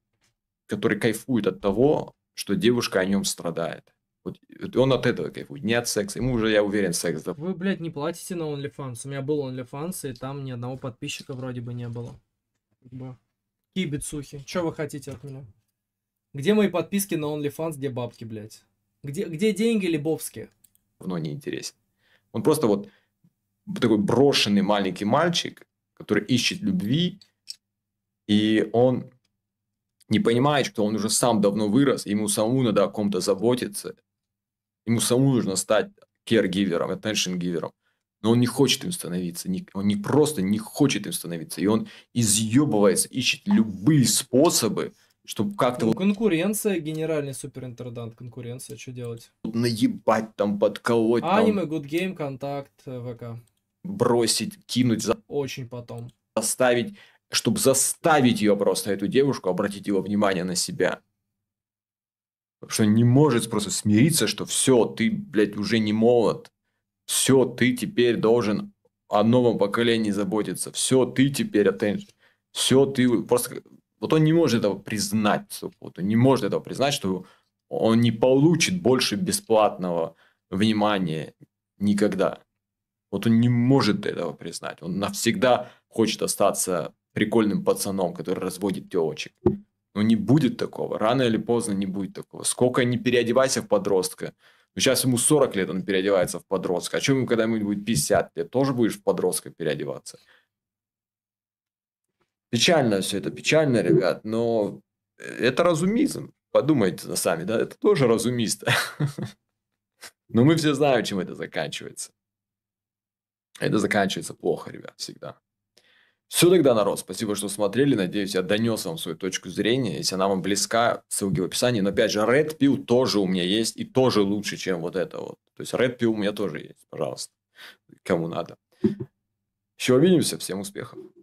который кайфует от того, что девушка о нем страдает. Вот, он от этого кайфует, не от секса. Ему уже, я уверен, секс. Да. Вы, блядь, не платите на OnlyFans. У меня был OnlyFans, и там ни одного подписчика вроде бы не было. Кибицухи, что вы хотите от меня? Где мои подписки на OnlyFans, где бабки, блядь? Где, где деньги Лебовские? Давно не интересен. Он просто вот такой брошенный маленький мальчик, который ищет любви, и он не понимает, что он уже сам давно вырос, ему самому надо о ком-то заботиться, Ему самому нужно стать кергивером, attention гивером, Но он не хочет им становиться. Он не просто не хочет им становиться. И он изъебывается, ищет любые способы, чтобы как-то... Ну, конкуренция, генеральный суперинтердант, конкуренция, что делать? Наебать там, подколоть Аниме, там... Good Game, Контакт, э, ВК. Бросить, кинуть, за... Очень потом. Заставить, чтобы заставить ее просто, эту девушку, обратить его внимание на себя. Потому что не может просто смириться, что все, ты, блядь, уже не молод. Все, ты теперь должен о новом поколении заботиться. Все, ты теперь attention. Все, ты просто... Вот он не может этого признать. Вот он не может этого признать, что он не получит больше бесплатного внимания никогда. Вот он не может этого признать. Он навсегда хочет остаться прикольным пацаном, который разводит телочек. Ну не будет такого. Рано или поздно не будет такого. Сколько не переодевайся в подростка. Сейчас ну, ему 40 лет, он переодевается в подростка. А что ему когда-нибудь будет 50 лет? Тоже будешь в подростка переодеваться. Печально все это, печально, ребят, но э, это разумизм. Подумайте сами, да, это тоже разумисто. Но мы все знаем, чем это заканчивается. Это заканчивается плохо, ребят, всегда. Все тогда, народ. Спасибо, что смотрели. Надеюсь, я донес вам свою точку зрения. Если она вам близка, ссылки в описании. Но опять же, Red Pill тоже у меня есть и тоже лучше, чем вот это вот. То есть Red Pill у меня тоже есть, пожалуйста. Кому надо. Еще увидимся. Всем успехов.